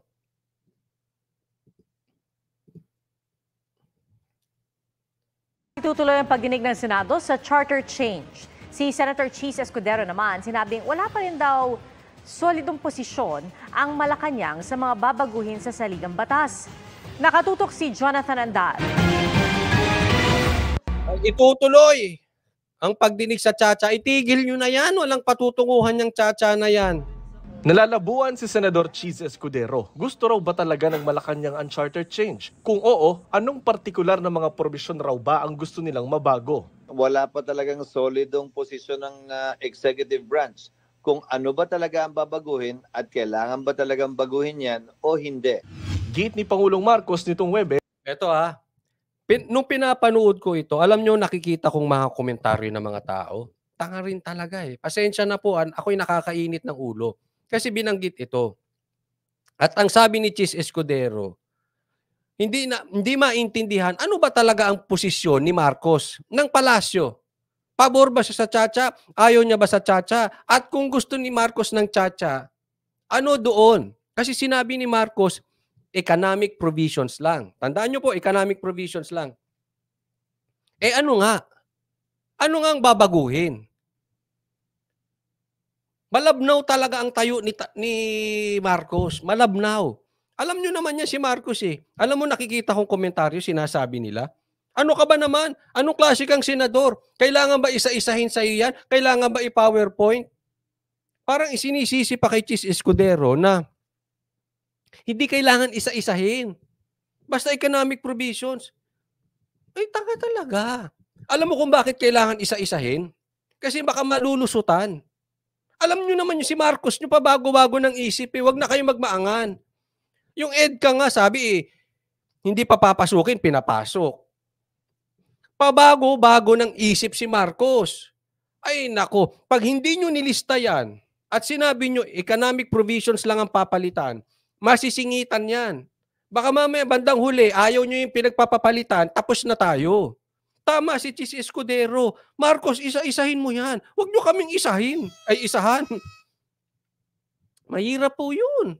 Itutuloy ang pagdinig ng Senado sa charter change. Si Senator Cheese Escudero naman sinabing wala pa rin daw solidong posisyon ang Malacanang sa mga babaguhin sa saligang batas. Nakatutok si Jonathan Andal. Itutuloy ang pagdinig sa Chacha. Itigil nyo na yan. Walang patutunguhan yung Chacha na yan. Nalalabuan si Senador Cheese Escudero. Gusto raw ba talaga ng Malacanang Uncharter change? Kung oo, anong partikular na mga probisyon raw ba ang gusto nilang mabago? Wala pa talagang solidong posisyon ng uh, executive branch kung ano ba talaga ang babaguhin at kailangan ba talagang baguhin yan o hindi. Gate ni Pangulong Marcos nitong Webe. Ito ah, pin- nung pinapanood ko ito, alam nyo nakikita kong mga komentaryo ng mga tao. Tanga rin talaga eh. Pasensya na po, ako'y nakakainit ng ulo kasi binanggit ito. At ang sabi ni Chis Escudero, hindi na hindi maintindihan ano ba talaga ang posisyon ni Marcos ng palasyo. Pabor ba siya sa Chacha? Ayaw niya ba sa Chacha? At kung gusto ni Marcos ng Chacha, ano doon? Kasi sinabi ni Marcos, economic provisions lang. Tandaan niyo po, economic provisions lang. Eh ano nga? Ano nga ang babaguhin? Malabnaw talaga ang tayo ni, ni Marcos. Malabnaw. Alam nyo naman yan si Marcos eh. Alam mo, nakikita kong komentaryo, sinasabi nila. Ano ka ba naman? Anong klase kang senador? Kailangan ba isa-isahin sa iyo yan? Kailangan ba i-PowerPoint? Parang isinisisi pa kay Chis Escudero na hindi kailangan isa-isahin. Basta economic provisions. Ay, tanga talaga. Alam mo kung bakit kailangan isa-isahin? Kasi baka malulusutan. Alam nyo naman yung si Marcos nyo pa bago-bago ng isip eh. Huwag na kayo magmaangan. Yung EDCA nga sabi eh, hindi papapasukin, pinapasok. Pabago-bago ng isip si Marcos. Ay nako, pag hindi nyo nilista yan at sinabi nyo economic provisions lang ang papalitan, masisingitan yan. Baka mamaya bandang huli, ayaw nyo yung pinagpapapalitan, tapos na tayo. Tama si Chis Escudero. Marcos, isa-isahin mo yan. Huwag nyo kaming isahin. Ay, isahan. Mahirap po yun.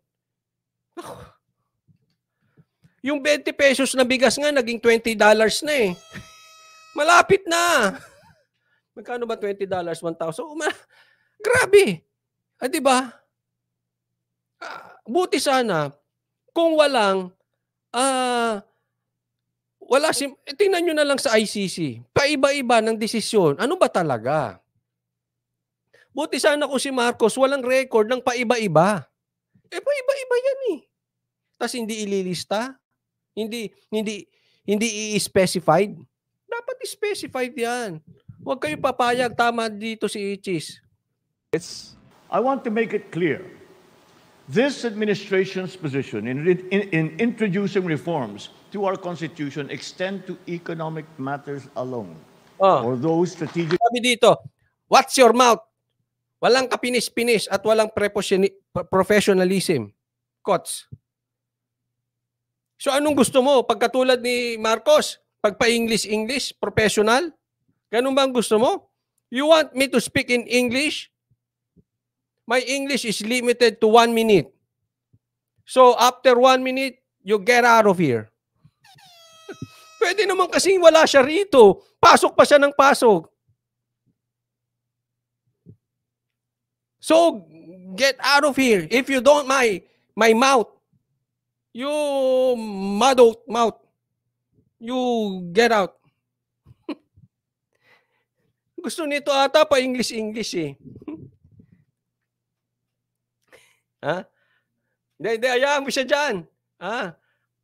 Yung 20 pesos na bigas nga, naging 20 dollars na eh. Malapit na. Magkano ba 20 dollars? 1,000? So, grabe. Ah, di ba? Ah, buti sana kung walang ah, wala si eh, tingnan niyo na lang sa ICC. Paiba-iba ng desisyon. Ano ba talaga? Buti sana kung si Marcos, walang record ng paiba-iba. Eh paiba-iba yan eh. Tapos hindi ililista, hindi hindi hindi i-specified. Dapat i-specified 'yan. Huwag kayo papayag tama dito si Ichis. It's I want to make it clear. This administration's position in, in, in introducing reforms to our Constitution extend to economic matters alone. Oh. Or those strategic... Sabi dito, what's your mouth? Walang kapinis-pinis at walang professionalism. coach So anong gusto mo? Pagkatulad ni Marcos, pagpa-English-English, professional? Ganun bang gusto mo? You want me to speak in English? My English is limited to one minute. So after one minute, you get out of here. Pwede naman kasi wala siya rito. Pasok pa siya ng pasok. So, get out of here. If you don't my my mouth, you muddled mouth, you get out. Gusto nito ata pa English-English eh. ha? Hindi, hindi, Ayaw mo siya dyan. Ha?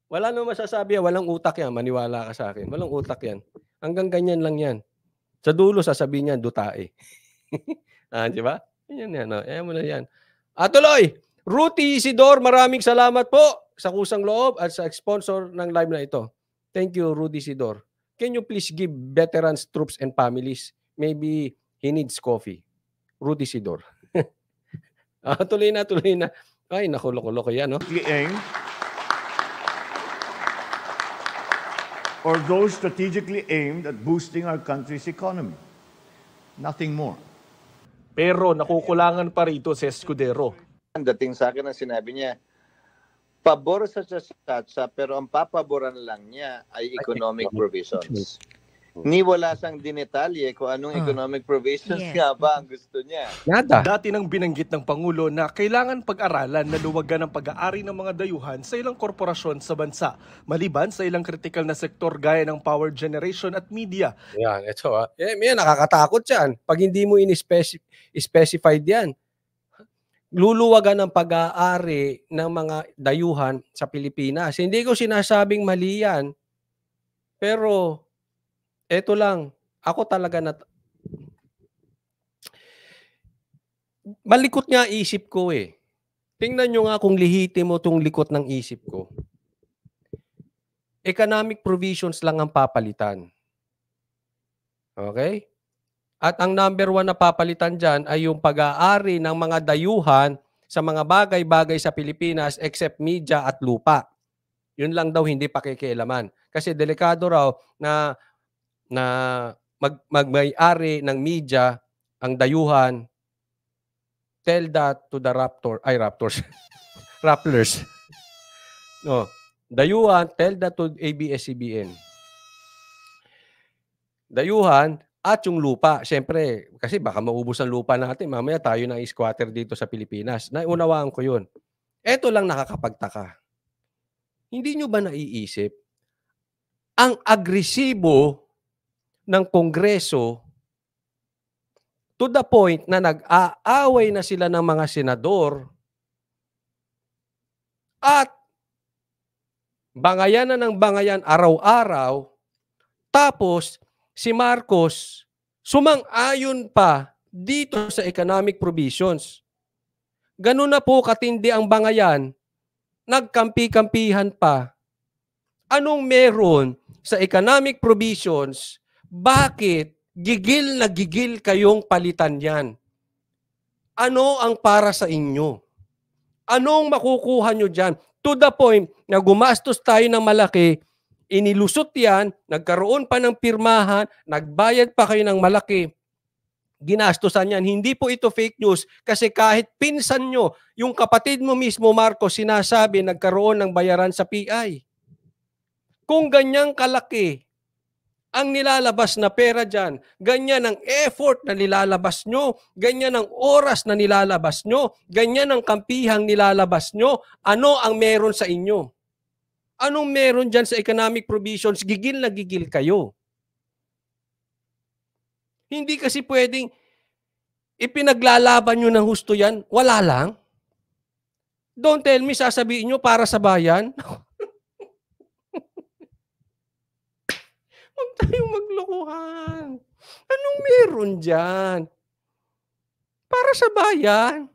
Wala nang masasabi yan. Walang utak yan. Maniwala ka sa akin. Walang utak yan. Hanggang ganyan lang yan. Sa dulo, sasabihin niya, dutae. ah, di ba? Yan yan. Oh. No? Ayan mo na yan. At ah, tuloy, Ruti Isidor, maraming salamat po sa kusang loob at sa sponsor ng live na ito. Thank you, Rudy Isidor. Can you please give veterans, troops, and families? Maybe he needs coffee. Rudy Isidor. ah, tuloy na, tuloy na. Ay, naku, yan, no? Oh. Lieng. or those strategically aimed at boosting our country's economy. Nothing more. Pero nakukulangan pa rito si Escudero. Ang dating sa akin ang sinabi niya, pabor sa Chasatsa pero ang papaboran lang niya ay economic provisions. Mm-hmm. ni wala siyang dinetalye kung anong ah. economic provisions Yes. nga ba ang gusto niya. Nada. Dati nang binanggit ng Pangulo na kailangan pag-aralan na luwagan ang pag-aari ng mga dayuhan sa ilang korporasyon sa bansa, maliban sa ilang critical na sektor gaya ng power generation at media. Yan, ito ah. Eh, yan, nakakatakot yan. Pag hindi mo in-specified yan, luluwagan ang pag-aari ng mga dayuhan sa Pilipinas. Hindi ko sinasabing mali yan. Pero ito lang, ako talaga na malikot nga isip ko eh. Tingnan nyo nga kung lihiti mo tong likot ng isip ko. Economic provisions lang ang papalitan. Okay? At ang number one na papalitan dyan ay yung pag-aari ng mga dayuhan sa mga bagay-bagay sa Pilipinas except media at lupa. Yun lang daw hindi pakikialaman. Kasi delikado raw na na mag magmay-ari ng media ang dayuhan tell that to the raptor ay raptors rapplers no dayuhan tell that to ABS-CBN dayuhan at yung lupa syempre kasi baka maubos ang lupa natin mamaya tayo na squatter dito sa Pilipinas naunawaan ko yun eto lang nakakapagtaka hindi nyo ba naiisip ang agresibo ng Kongreso to the point na nag-aaway na sila ng mga senador at bangayan na ng bangayan araw-araw tapos si Marcos sumang-ayon pa dito sa economic provisions. Ganun na po katindi ang bangayan, nagkampi-kampihan pa. Anong meron sa economic provisions bakit gigil na gigil kayong palitan yan? Ano ang para sa inyo? Anong makukuha nyo dyan? To the point na gumastos tayo ng malaki, inilusot yan, nagkaroon pa ng pirmahan, nagbayad pa kayo ng malaki ginastosan yan. Hindi po ito fake news kasi kahit pinsan nyo, yung kapatid mo mismo, Marco, sinasabi nagkaroon ng bayaran sa PI. Kung ganyang kalaki ang nilalabas na pera dyan. Ganyan ang effort na nilalabas nyo. Ganyan ang oras na nilalabas nyo. Ganyan ang kampihang nilalabas nyo. Ano ang meron sa inyo? Anong meron dyan sa economic provisions? Gigil na gigil kayo. Hindi kasi pwedeng ipinaglalaban nyo ng husto yan. Wala lang. Don't tell me, sasabihin nyo para sa bayan. tayong maglokohan. Anong meron dyan? Para sa bayan.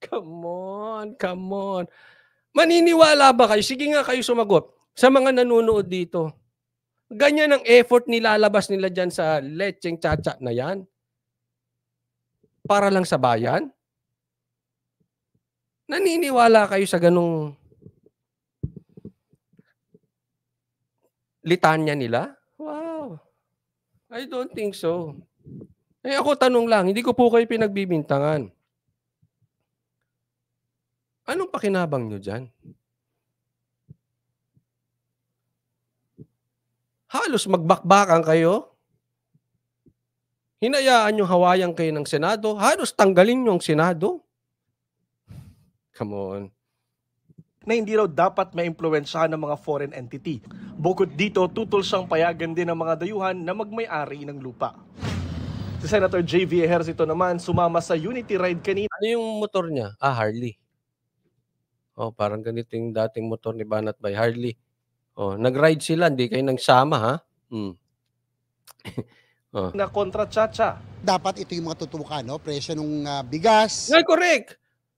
Come on, come on. Maniniwala ba kayo? Sige nga kayo sumagot. Sa mga nanonood dito, ganyan ang effort nilalabas nila dyan sa lecheng chacha na yan? Para lang sa bayan? Naniniwala kayo sa ganong litanya nila? I don't think so. Eh ako tanong lang, hindi ko po kayo pinagbibintangan. Anong pakinabang nyo dyan? Halos magbakbakan kayo. Hinayaan yung hawayan kayo ng Senado. Halos tanggalin nyo ang Senado. Come on na hindi raw dapat maimpluwensyahan ng mga foreign entity. Bukod dito, tutol siyang payagan din ng mga dayuhan na magmay-ari ng lupa. Si Senator J.V. Ejercito naman sumama sa Unity Ride kanina. Ano yung motor niya? Ah, Harley. Oh, parang ganito yung dating motor ni Banat by Harley. Oh, nag-ride sila, hindi kayo nagsama ha? Hmm. oh. Na kontra chacha. Dapat ito yung mga tutukan, no? Presyo ng uh, ah, bigas. Ngay, correct.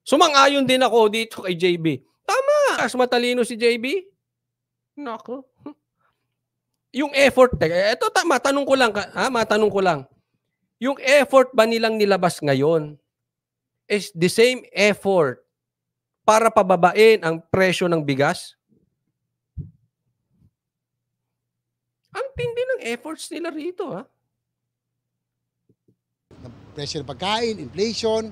Sumang-ayon din ako dito kay JB. Tama! As matalino si JB? Nako. Yung effort, ito ta, matanong ko lang, ha? matanong ko lang. Yung effort ba nilang nilabas ngayon is the same effort para pababain ang presyo ng bigas? Ang tindi ng efforts nila rito, ha? Presyo ng pagkain, inflation,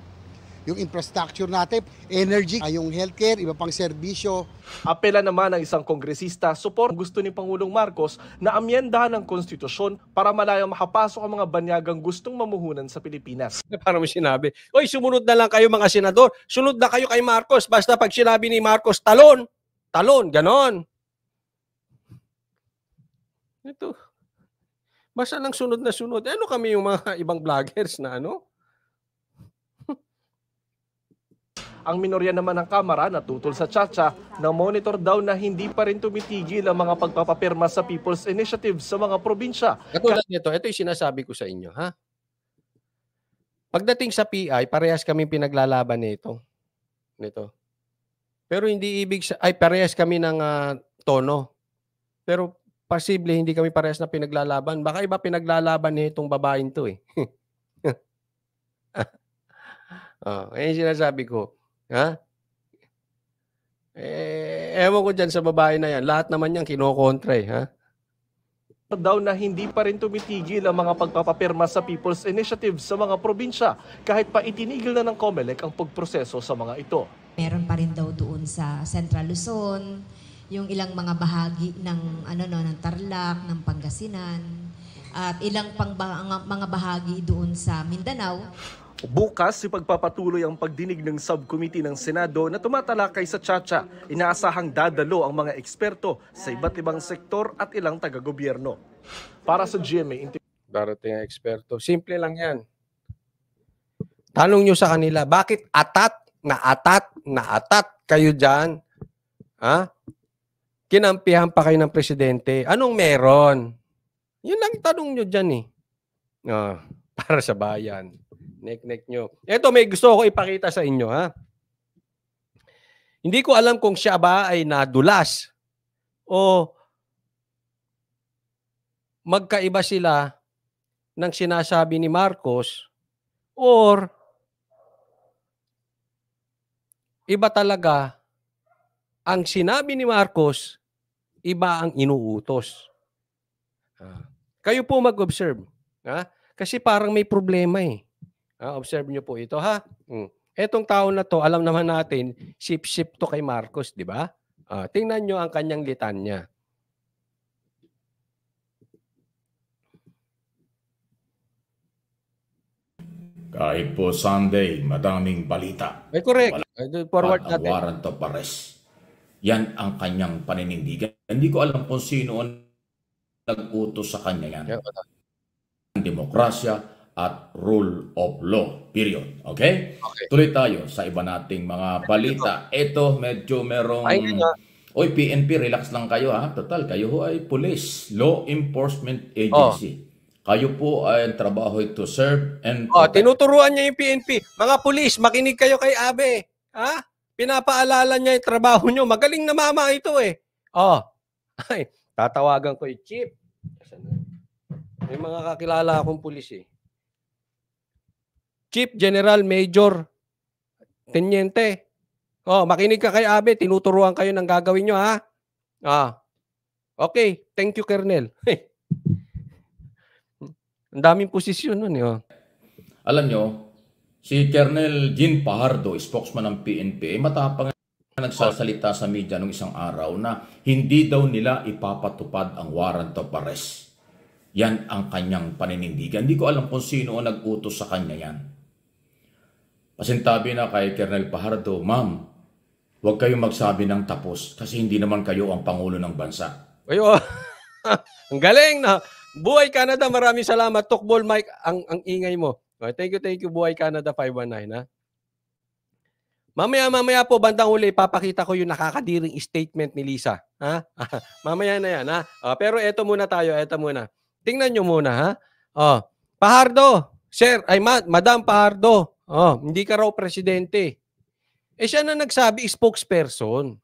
yung infrastructure natin, energy, ah, yung healthcare, iba pang serbisyo. Apela naman ng isang kongresista, support gusto ni Pangulong Marcos na amyendahan ang konstitusyon para malayang makapasok ang mga banyagang gustong mamuhunan sa Pilipinas. Parang sinabi, Oy, sumunod na lang kayo mga senador, sunod na kayo kay Marcos, basta pag sinabi ni Marcos, talon, talon, ganon. Ito. Basta lang sunod na sunod. Ano kami yung mga ibang vloggers na ano? Ang minorya naman ng Kamara natutol sa Chacha na monitor daw na hindi pa rin tumitigil ang mga pagpapapirma sa People's Initiative sa mga probinsya. Katulad nito, ito yung sinasabi ko sa inyo, ha? Pagdating sa PI, parehas kami pinaglalaban nito. Nito. Pero hindi ibig sa ay parehas kami ng uh, tono. Pero posible hindi kami parehas na pinaglalaban. Baka iba pinaglalaban nitong babaeng to eh. oh, ah, ayun eh, sinasabi ko. Ha? Eh, ewan ko dyan sa babae na yan. Lahat naman yan kinokontra eh. Ha? daw na hindi pa rin tumitigil ang mga pagpapapirma sa People's Initiative sa mga probinsya kahit pa itinigil na ng COMELEC ang pagproseso sa mga ito. Meron pa rin daw doon sa Central Luzon, yung ilang mga bahagi ng ano no ng Tarlac, ng Pangasinan at ilang pang mga bahagi doon sa Mindanao Bukas, ipagpapatuloy ang pagdinig ng subcommittee ng Senado na tumatalakay sa Chacha. Inaasahang dadalo ang mga eksperto sa iba't ibang sektor at ilang taga-gobyerno. Para sa GMA... Darating ang eksperto. Simple lang yan. Tanong nyo sa kanila, bakit atat na atat na atat kayo dyan? Ha? Kinampihan pa kayo ng presidente. Anong meron? Yun lang tanong nyo dyan eh. Uh, para sa bayan. Neck-neck nyo. Ito, may gusto ko ipakita sa inyo, ha? Hindi ko alam kung siya ba ay nadulas o magkaiba sila ng sinasabi ni Marcos or iba talaga ang sinabi ni Marcos, iba ang inuutos. Ah, kayo po mag-observe. Ha? Kasi parang may problema eh. Uh, observe nyo po ito ha. Mm. Etong tao na to, alam naman natin, ship-ship to kay Marcos, di ba? Uh, tingnan nyo ang kanyang litanya. Kahit po Sunday, madaming balita. Ay, eh, correct. Wala, eh, Forward natin. Warrant of arrest. Yan ang kanyang paninindigan. Hindi ko alam kung sino ang nag-utos sa kanya yan. Ang demokrasya, at rule of law. Period. Okay? okay. Tuloy tayo sa iba nating mga balita. Ito, medyo merong... Ay, Oy, PNP, relax lang kayo ha. Total, kayo ho ay police, law enforcement agency. Oh. Kayo po ay trabaho to serve and... Oh, tinuturuan niya yung PNP. Mga police, makinig kayo kay Abe. Ha? Pinapaalala niya yung trabaho niyo. Magaling na mama ito eh. Oh. Ay, tatawagan ko yung chief. May mga kakilala akong pulis eh. Chief General Major Teniente. Oh, makinig ka kay Abe, tinuturuan kayo ng gagawin nyo ha. Ah. Okay, thank you Colonel. Ang daming posisyon nun eh. Oh. Alam nyo, si Colonel Jean Pahardo, spokesman ng PNP, matapang na nagsasalita sa media nung isang araw na hindi daw nila ipapatupad ang warrant of arrest. Yan ang kanyang paninindigan. Hindi ko alam kung sino ang nag-utos sa kanya yan. Pasintabi na kay Colonel Pahardo, Ma'am, huwag kayong magsabi ng tapos kasi hindi naman kayo ang Pangulo ng Bansa. Ayo, ang galing na. Buhay Canada, maraming salamat. Tukbol Mike, ang, ang ingay mo. Thank you, thank you. Buhay Canada 519. Ha? Mamaya, mamaya po, bandang huli, papakita ko yung nakakadiring statement ni Lisa. Ha? mamaya na yan. Ha? Uh, pero eto muna tayo, eto muna. Tingnan nyo muna. Ha? Oh, ah, Pahardo, Sir, ay ma- Madam Pahardo, Oh, hindi ka raw presidente. Eh siya na nagsabi, spokesperson.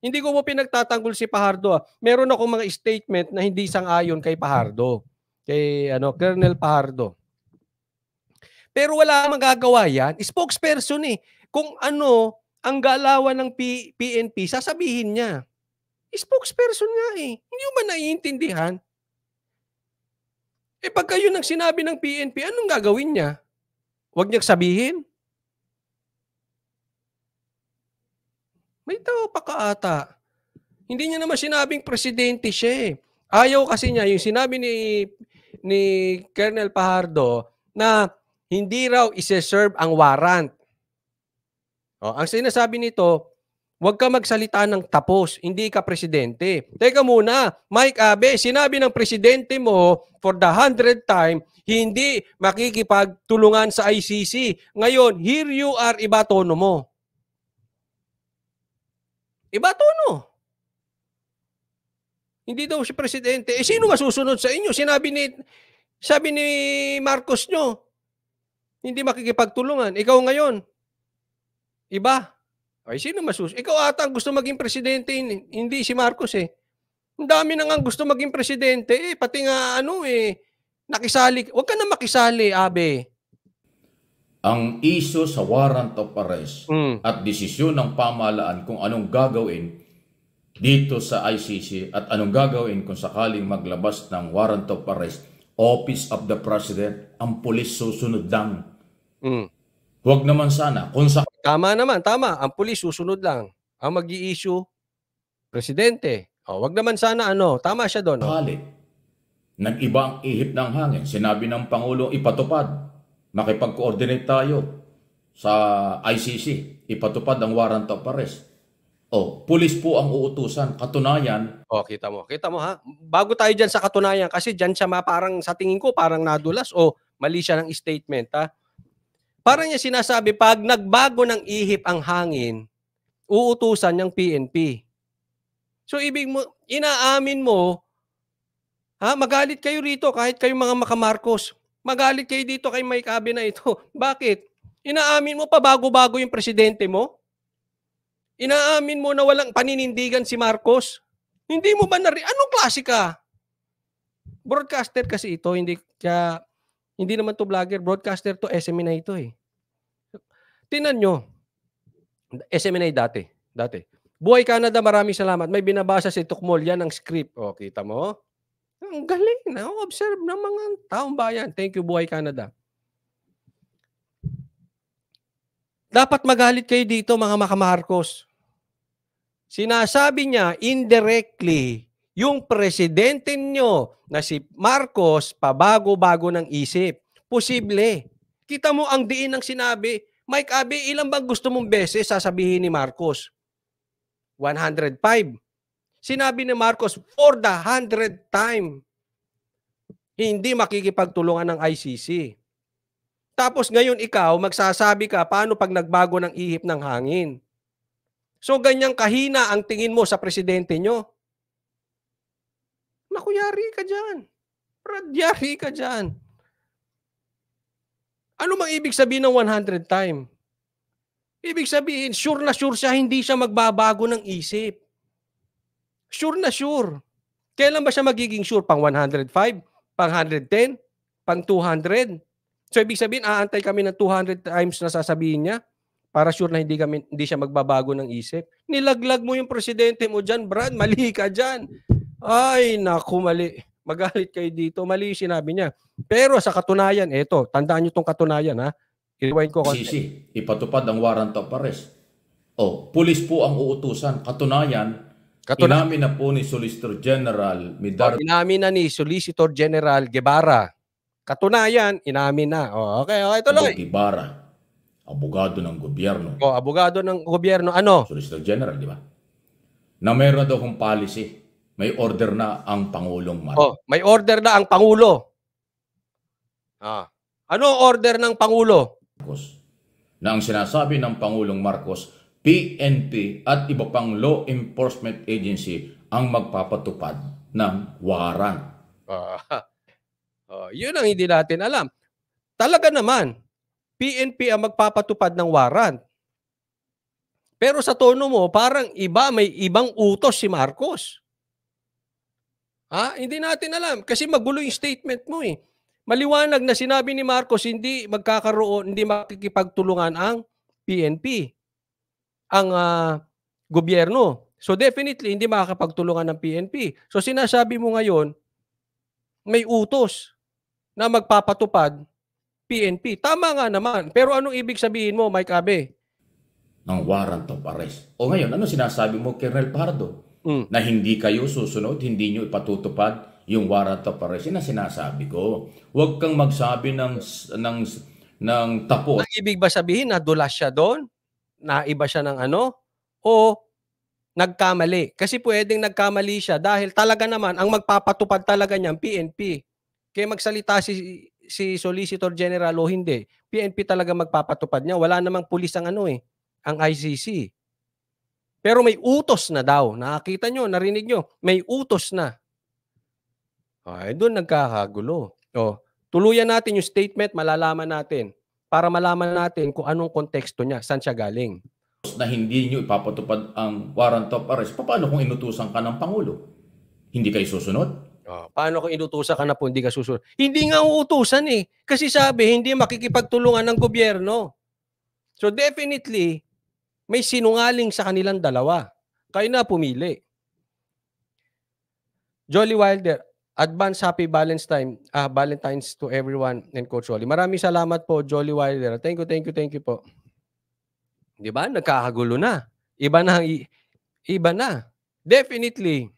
Hindi ko mo pinagtatanggol si Pahardo. Ah. Meron ako mga statement na hindi sang-ayon kay Pahardo. Kay ano, Colonel Pahardo. Pero wala magagawa yan. Spokesperson eh. Kung ano ang galawan ng P- PNP, sasabihin niya. Spokesperson nga eh. Hindi mo ba naiintindihan? Eh pagka yun ang sinabi ng PNP, anong gagawin niya? Huwag niyang sabihin. May tao pa kaata. Hindi niya naman sinabing presidente siya eh. Ayaw kasi niya yung sinabi ni ni Colonel Pahardo na hindi raw i-serve ang warrant. O, ang sinasabi nito, Huwag ka magsalita ng tapos, hindi ka presidente. Teka muna, Mike Abe, sinabi ng presidente mo for the hundredth time, hindi makikipagtulungan sa ICC. Ngayon, here you are, iba tono mo. Iba tono. Hindi daw si presidente. Eh, sino masusunod sa inyo? Sinabi ni, sabi ni Marcos nyo, hindi makikipagtulungan. Ikaw ngayon, iba. Ay, sino masusunod? Ikaw ata ang gusto maging presidente, hindi si Marcos eh. Ang dami nang ang gusto maging presidente, eh, pati nga ano eh, nakisali. Huwag ka na makisali, Abe. Ang iso sa warrant of arrest mm. at desisyon ng pamahalaan kung anong gagawin dito sa ICC at anong gagawin kung sakaling maglabas ng warrant of arrest, office of the president, ang pulis susunod lang. Mm. Huwag naman sana. Kung sa... Tama naman, tama. Ang pulis susunod lang. Ang mag issue presidente. O, oh, wag naman sana ano. Tama siya doon. No? Oh. Nag-iba ang ihip ng hangin. Sinabi ng Pangulo, ipatupad. Makipag-coordinate tayo sa ICC. Ipatupad ang warrant of arrest. O, oh, pulis po ang uutusan. Katunayan. O, kita mo. Kita mo ha. Bago tayo dyan sa katunayan, kasi dyan siya ma, parang sa tingin ko, parang nadulas. O, mali siya ng statement ha. Parang niya sinasabi, pag nagbago ng ihip ang hangin, uutusan ng PNP. So ibig mo, inaamin mo, ha, magalit kayo rito kahit kayong mga makamarkos. Magalit kayo dito kay Mike Abe na ito. Bakit? Inaamin mo pa bago-bago yung presidente mo? Inaamin mo na walang paninindigan si Marcos? Hindi mo ba nari... Anong klase ka? Broadcaster kasi ito, hindi kaya hindi naman to vlogger, broadcaster to, SME na ito eh. Tinan nyo, SME na dati, dati. Buhay Canada, maraming salamat. May binabasa si Tukmol, yan ang script. O, oh, kita mo? Ang galing na, observe ng mga taong bayan. Thank you, Buhay Canada. Dapat magalit kayo dito, mga makamarkos. Sinasabi niya indirectly yung presidente nyo na si Marcos pabago-bago ng isip. Posible. Kita mo ang diin ng sinabi, Mike Abe, ilang bang gusto mong beses sasabihin ni Marcos? 105. Sinabi ni Marcos, for the hundredth time, hindi makikipagtulungan ng ICC. Tapos ngayon ikaw, magsasabi ka paano pag nagbago ng ihip ng hangin. So ganyang kahina ang tingin mo sa presidente nyo Naku, yari ka dyan. Brad, yari ka dyan. Ano mang ibig sabihin ng 100 time? Ibig sabihin, sure na sure siya, hindi siya magbabago ng isip. Sure na sure. Kailan ba siya magiging sure? Pang 105? Pang 110? Pang 200? So ibig sabihin, aantay kami ng 200 times na sasabihin niya para sure na hindi kami hindi siya magbabago ng isip. Nilaglag mo yung presidente mo diyan, Brad, mali ka diyan. Ay, naku, mali. Magalit kayo dito. Mali sinabi niya. Pero sa katunayan, eto, tandaan niyo tong katunayan ha. I-rewind ko. Konti. Sisi, ipatupad ang warrant of arrest. Oh, pulis po ang uutusan. Katunayan, Katuna- inamin na po ni Solicitor General Midar. Oh, inamin na ni Solicitor General Guevara. Katunayan, inamin na. Oh, okay, okay, tuloy. Oh, Guevara, abogado ng gobyerno. Oh, abogado ng gobyerno. Ano? Solicitor General, di ba? Na meron daw kong policy may order na ang Pangulong Marcos. Oh, may order na ang Pangulo. Ah. Ano order ng Pangulo? Marcos. Na ang sinasabi ng Pangulong Marcos, PNP at iba pang law enforcement agency ang magpapatupad ng warrant. Uh, uh, yun ang hindi natin alam. Talaga naman, PNP ang magpapatupad ng warrant. Pero sa tono mo, parang iba, may ibang utos si Marcos. Ha? Hindi natin alam kasi magulo yung statement mo eh. Maliwanag na sinabi ni Marcos hindi magkakaroon, hindi makikipagtulungan ang PNP, ang uh, gobyerno. So definitely hindi makakapagtulungan ng PNP. So sinasabi mo ngayon, may utos na magpapatupad PNP. Tama nga naman. Pero anong ibig sabihin mo, Mike Abe? Ng warrant of arrest. O ngayon, ano sinasabi mo, Kernel Pardo? mm. na hindi kayo susunod, hindi nyo ipatutupad yung warrant of arrest na sinasabi ko. Huwag kang magsabi ng ng ng tapos. Ang ibig ba sabihin na dulas siya doon? Na iba siya ng ano? O nagkamali? Kasi pwedeng nagkamali siya dahil talaga naman ang magpapatupad talaga niyan PNP. Kaya magsalita si si Solicitor General o hindi, PNP talaga magpapatupad niya. Wala namang pulis ang ano eh, ang ICC. Pero may utos na daw. Nakakita nyo, narinig nyo, may utos na. Ay, doon nagkakagulo. O, tuluyan natin yung statement, malalaman natin para malaman natin kung anong konteksto niya, saan siya galing. Na hindi nyo ipapatupad ang warrant of arrest, paano kung inutusan ka ng Pangulo? Hindi kayo susunod? Oh, paano kung inutusan ka na po, hindi ka susunod? Hindi nga uutusan eh. Kasi sabi, hindi makikipagtulungan ng gobyerno. So definitely, may sinungaling sa kanilang dalawa. Kayo na pumili. Jolly Wilder, advance happy Valentine's time, uh, Valentine's to everyone and Coach Jolly. Maraming salamat po Jolly Wilder. Thank you, thank you, thank you po. 'Di ba? Nagkakagulo na. Iba na ang iba na. Definitely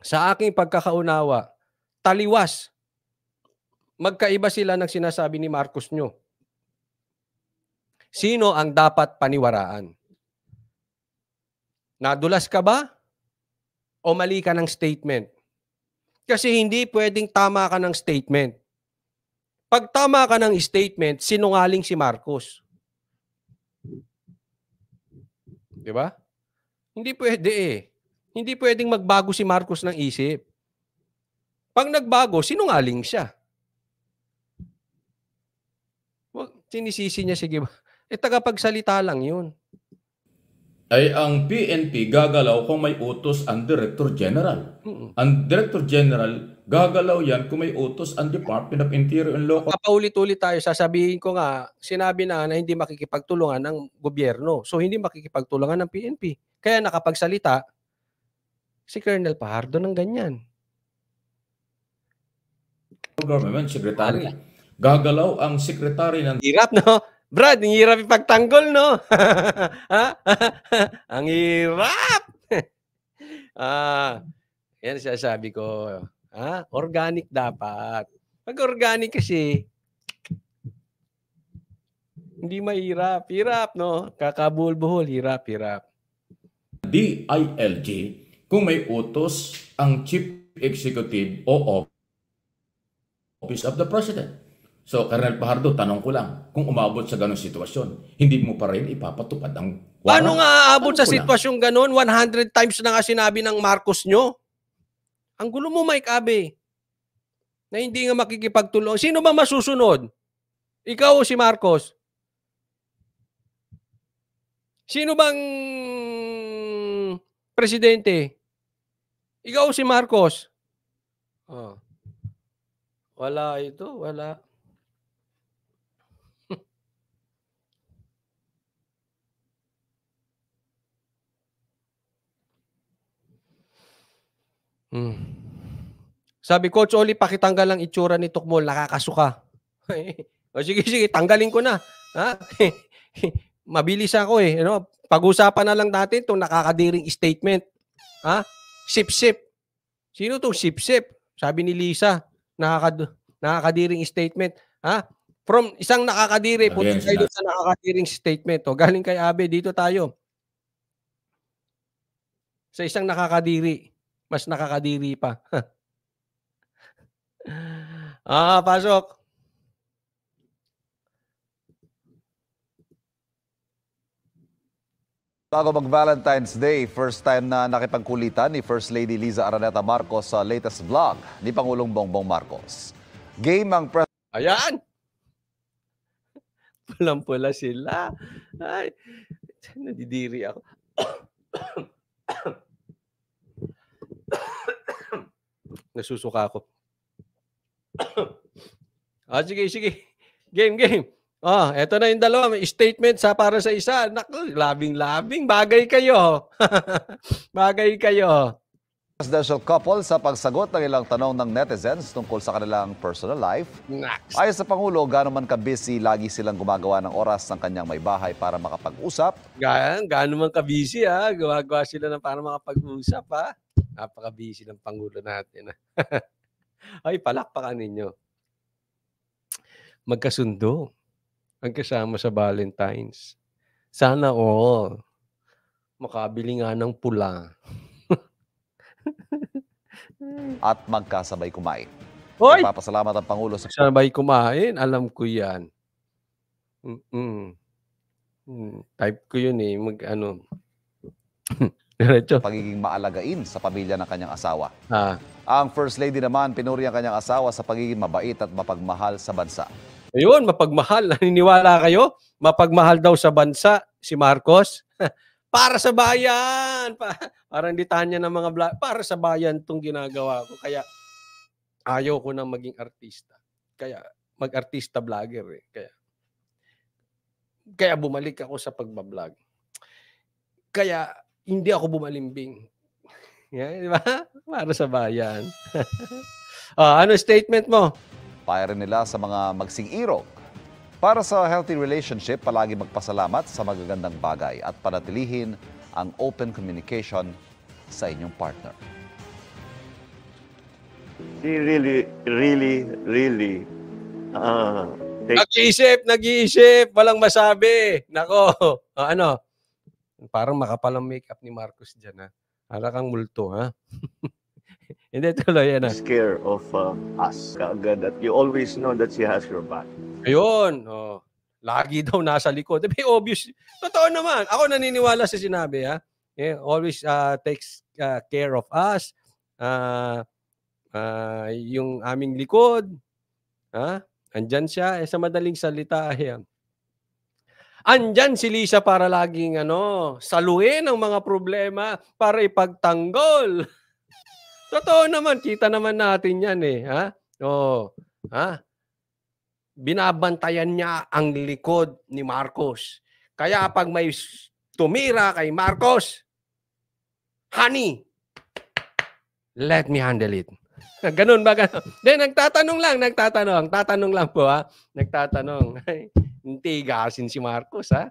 sa aking pagkakaunawa, taliwas. Magkaiba sila ng sinasabi ni Marcos nyo. Sino ang dapat paniwaraan? Nadulas ka ba? O mali ka ng statement? Kasi hindi pwedeng tama ka ng statement. Pag tama ka ng statement, sinungaling si Marcos. Di ba? Hindi pwede eh. Hindi pwedeng magbago si Marcos ng isip. Pag nagbago, sinungaling siya. Wag, sinisisi niya, sige ba? Eh tagapagsalita lang yun. Ay ang PNP gagalaw kung may utos ang Director General. Mm-mm. Ang Director General gagalaw yan kung may utos ang Department of Interior and Local. Papaulit-ulit tayo, sasabihin ko nga, sinabi na na hindi makikipagtulungan ng gobyerno. So hindi makikipagtulungan ng PNP. Kaya nakapagsalita si Colonel Pahardo ng ganyan. Government Secretary. Gagalaw ang Secretary ng... Hirap, no? Brad, ang hirap ipagtanggol, no? ha? ang hirap! ah, yan siya sabi ko. Ha? Organic dapat. Pag organic kasi, hindi mahirap. Hirap, no? Kakabuhol-buhol, hirap, hirap. DILG, kung may utos ang chief executive o office of the president. So, Colonel Pajardo, tanong ko lang, kung umabot sa ganong sitwasyon, hindi mo pa rin ipapatupad ang warrant? Paano nga aabot sa sitwasyong ganon? 100 times na nga sinabi ng Marcos nyo. Ang gulo mo, Mike Abe, na hindi nga makikipagtulong. Sino ba masusunod? Ikaw o si Marcos? Sino bang presidente? Ikaw o si Marcos? Oh. Wala ito, wala. Hmm. Sabi, Coach Oli, pakitanggal lang itsura ni Tukmol. Nakakasuka. o sige, sige, tanggalin ko na. Ha? Mabilis ako eh. Ano? Pag-usapan na lang natin itong nakakadiring statement. Ha? Sip-sip. Sino itong sip-sip? Sabi ni Lisa, nakakad nakakadiring statement. Ha? From isang nakakadiri, okay, punta tayo sa nakakadiring statement. O, galing kay Abe, dito tayo. Sa isang nakakadiri. Mas nakakadiri pa. ah, pasok. Bago mag-Valentine's Day, first time na nakipagkulitan ni First Lady Liza Araneta Marcos sa latest vlog ni Pangulong Bongbong Marcos. Game ang pres... Ayan! Pulang-pula sila. Ay, nadidiri ako. Nasusuka ako. ah, sige, sige. Game, game. Ah, eto na yung dalawa. statement sa para sa isa. Naku, labing-labing. Bagay kayo. Bagay kayo presidential couple sa pagsagot ng ilang tanong ng netizens tungkol sa kanilang personal life. Next. Ayon sa Pangulo, gaano man ka-busy, lagi silang gumagawa ng oras ng kanyang may bahay para makapag-usap. Gaano, gaano man ka kabisi ha, gumagawa sila ng para makapag-usap ha. Napaka-busy ng Pangulo natin ha. Ay, palakpakan ninyo. Magkasundo ang kasama sa Valentine's. Sana all makabili nga ng pula. at magkasabay kumain. Hoy! Papasalamat ang Pangulo sa... Sabay kumain, alam ko yan. Mm-mm. Hmm, type ko yun eh, mag ano. Pagiging maalagain sa pamilya ng kanyang asawa. Ah. Ang First Lady naman, pinuri ang kanyang asawa sa pagiging mabait at mapagmahal sa bansa. Ayun, mapagmahal. Naniniwala kayo? Mapagmahal daw sa bansa si Marcos. para sa bayan. Pa hindi litanya ng mga vlog. Para sa bayan tong ginagawa ko. Kaya ayaw ko nang maging artista. Kaya mag-artista vlogger eh. Kaya kaya bumalik ako sa pagbablog. Kaya hindi ako bumalimbing. Yan, di ba? Para sa bayan. oh, ano statement mo? Pare nila sa mga magsing-irok para sa healthy relationship, palagi magpasalamat sa magagandang bagay at panatilihin ang open communication sa inyong partner. She really, really, really uh, Nag-iisip, nag-iisip, walang masabi. Nako, oh, ano? Parang makapal ang makeup ni Marcos dyan, ha? Para multo, ha? Hindi, tuloy yan. Scare of uh, us. Kaagad that you always know that she has your back. Ayun. Oh. Lagi daw nasa likod. Diba, obvious. Totoo naman. Ako naniniwala sa sinabi. Ha? Yeah, always uh, takes uh, care of us. Uh, uh, yung aming likod. Ha? Andyan siya. Eh, sa madaling salita. Ayan. Eh, um, andyan si Lisa para laging ano, saluin ang mga problema para ipagtanggol. Totoo naman, kita naman natin yan eh. Ha? Oo. Ha? Binabantayan niya ang likod ni Marcos. Kaya pag may tumira kay Marcos, honey, let me handle it. Ganun ba? Ganun. Then, nagtatanong lang, nagtatanong. Tatanong lang po, ha? Nagtatanong. gasin si Marcos, ha?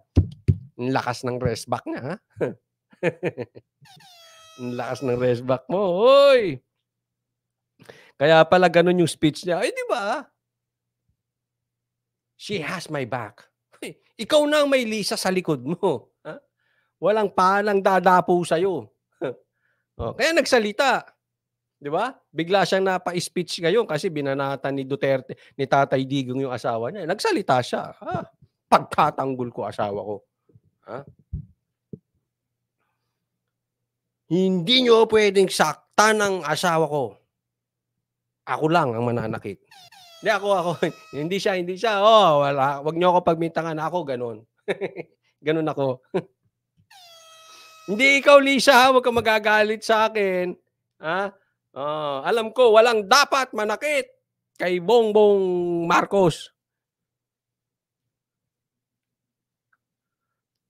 Ang lakas ng rest back niya, ha? Ang lakas ng resback mo. Hoy! Kaya pala ganun yung speech niya. Ay, di ba? She has my back. Hey, ikaw na ang may lisa sa likod mo. Ha? Walang palang dadapo sa'yo. oh, kaya nagsalita. Di ba? Bigla siyang napa-speech ngayon kasi binanatan ni Duterte, ni Tatay Digong yung asawa niya. Nagsalita siya. Ha? Pagkatanggol ko asawa ko. Ha? Hindi nyo pwedeng saktan ng asawa ko. Ako lang ang mananakit. Hindi ako, ako. hindi siya, hindi siya. Oh, wala. Huwag nyo ako pagmintangan. Ako, ganun. ganun ako. hindi ikaw, Lisa. Huwag kang magagalit sa akin. Ha? Oh, alam ko, walang dapat manakit kay Bongbong Marcos.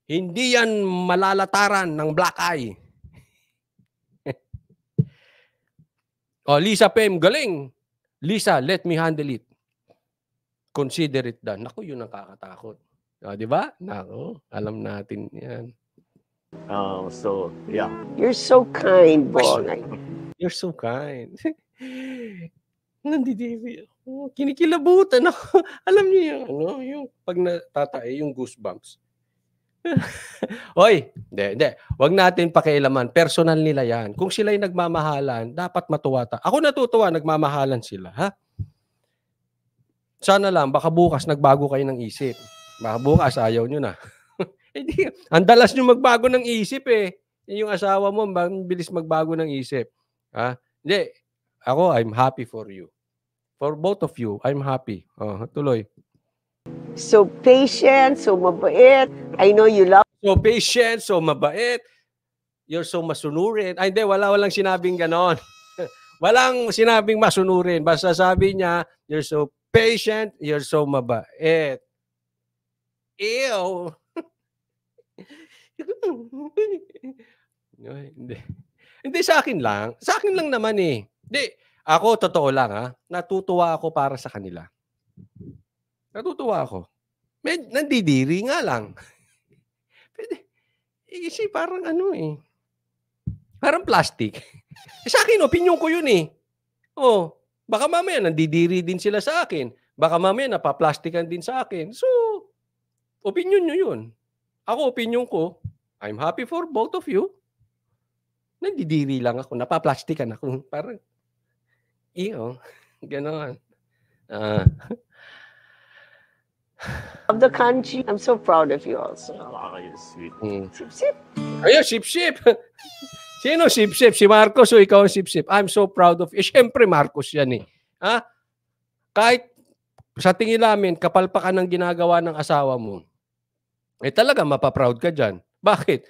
Hindi yan malalataran ng black eye. Oh, Lisa Pem, galing. Lisa, let me handle it. Consider it done. Naku, yun ang kakatakot. Oh, di ba? Nako, alam natin yan. Oh, so, yeah. You're so kind, Bongay. You're so kind. Nandidiri ako. Kinikilabutan ako. alam niyo yung, ano, yung pag natatay, yung goosebumps. Hoy, hindi, hindi. Huwag natin pakialaman. Personal nila yan. Kung sila'y nagmamahalan, dapat matuwa ta. Ako natutuwa, nagmamahalan sila. Ha? Sana lang, baka bukas nagbago kayo ng isip. Baka bukas ayaw nyo na. Hindi, ang dalas nyo magbago ng isip eh. Yung asawa mo, bilis magbago ng isip. Ha? Hindi, ako, I'm happy for you. For both of you, I'm happy. Oh, tuloy. So patient, so mabait. I know you love So patient, so mabait. You're so masunurin. Ay, hindi, wala walang sinabing ganon. walang sinabing masunurin. Basta sabi niya, you're so patient, you're so mabait. Ew. no, hindi. Hindi sa akin lang. Sa akin lang naman eh. Hindi. Ako, totoo lang ha. Natutuwa ako para sa kanila. Natutuwa ako. May nandidiri nga lang. Pwede. Eh, kasi parang ano eh. Parang plastic. sa akin, opinion ko yun eh. Oh, baka mamaya nandidiri din sila sa akin. Baka mamaya napaplastikan din sa akin. So, opinion nyo yun. Ako, opinion ko, I'm happy for both of you. Nandidiri lang ako. Napaplastikan ako. Parang, iyo, ganoon. Ah. Uh, of the country. I'm so proud of you also. Oh, you're sweet. Mm. Sip, sip. Oh, Ayun, sip, sip. Sino sip, sip? Si Marcos o ikaw ang sip, sip? I'm so proud of you. Eh, Siyempre, Marcos yan eh. Ha? Kahit sa tingin namin, kapalpakan ng ginagawa ng asawa mo, eh talaga mapaproud ka dyan. Bakit?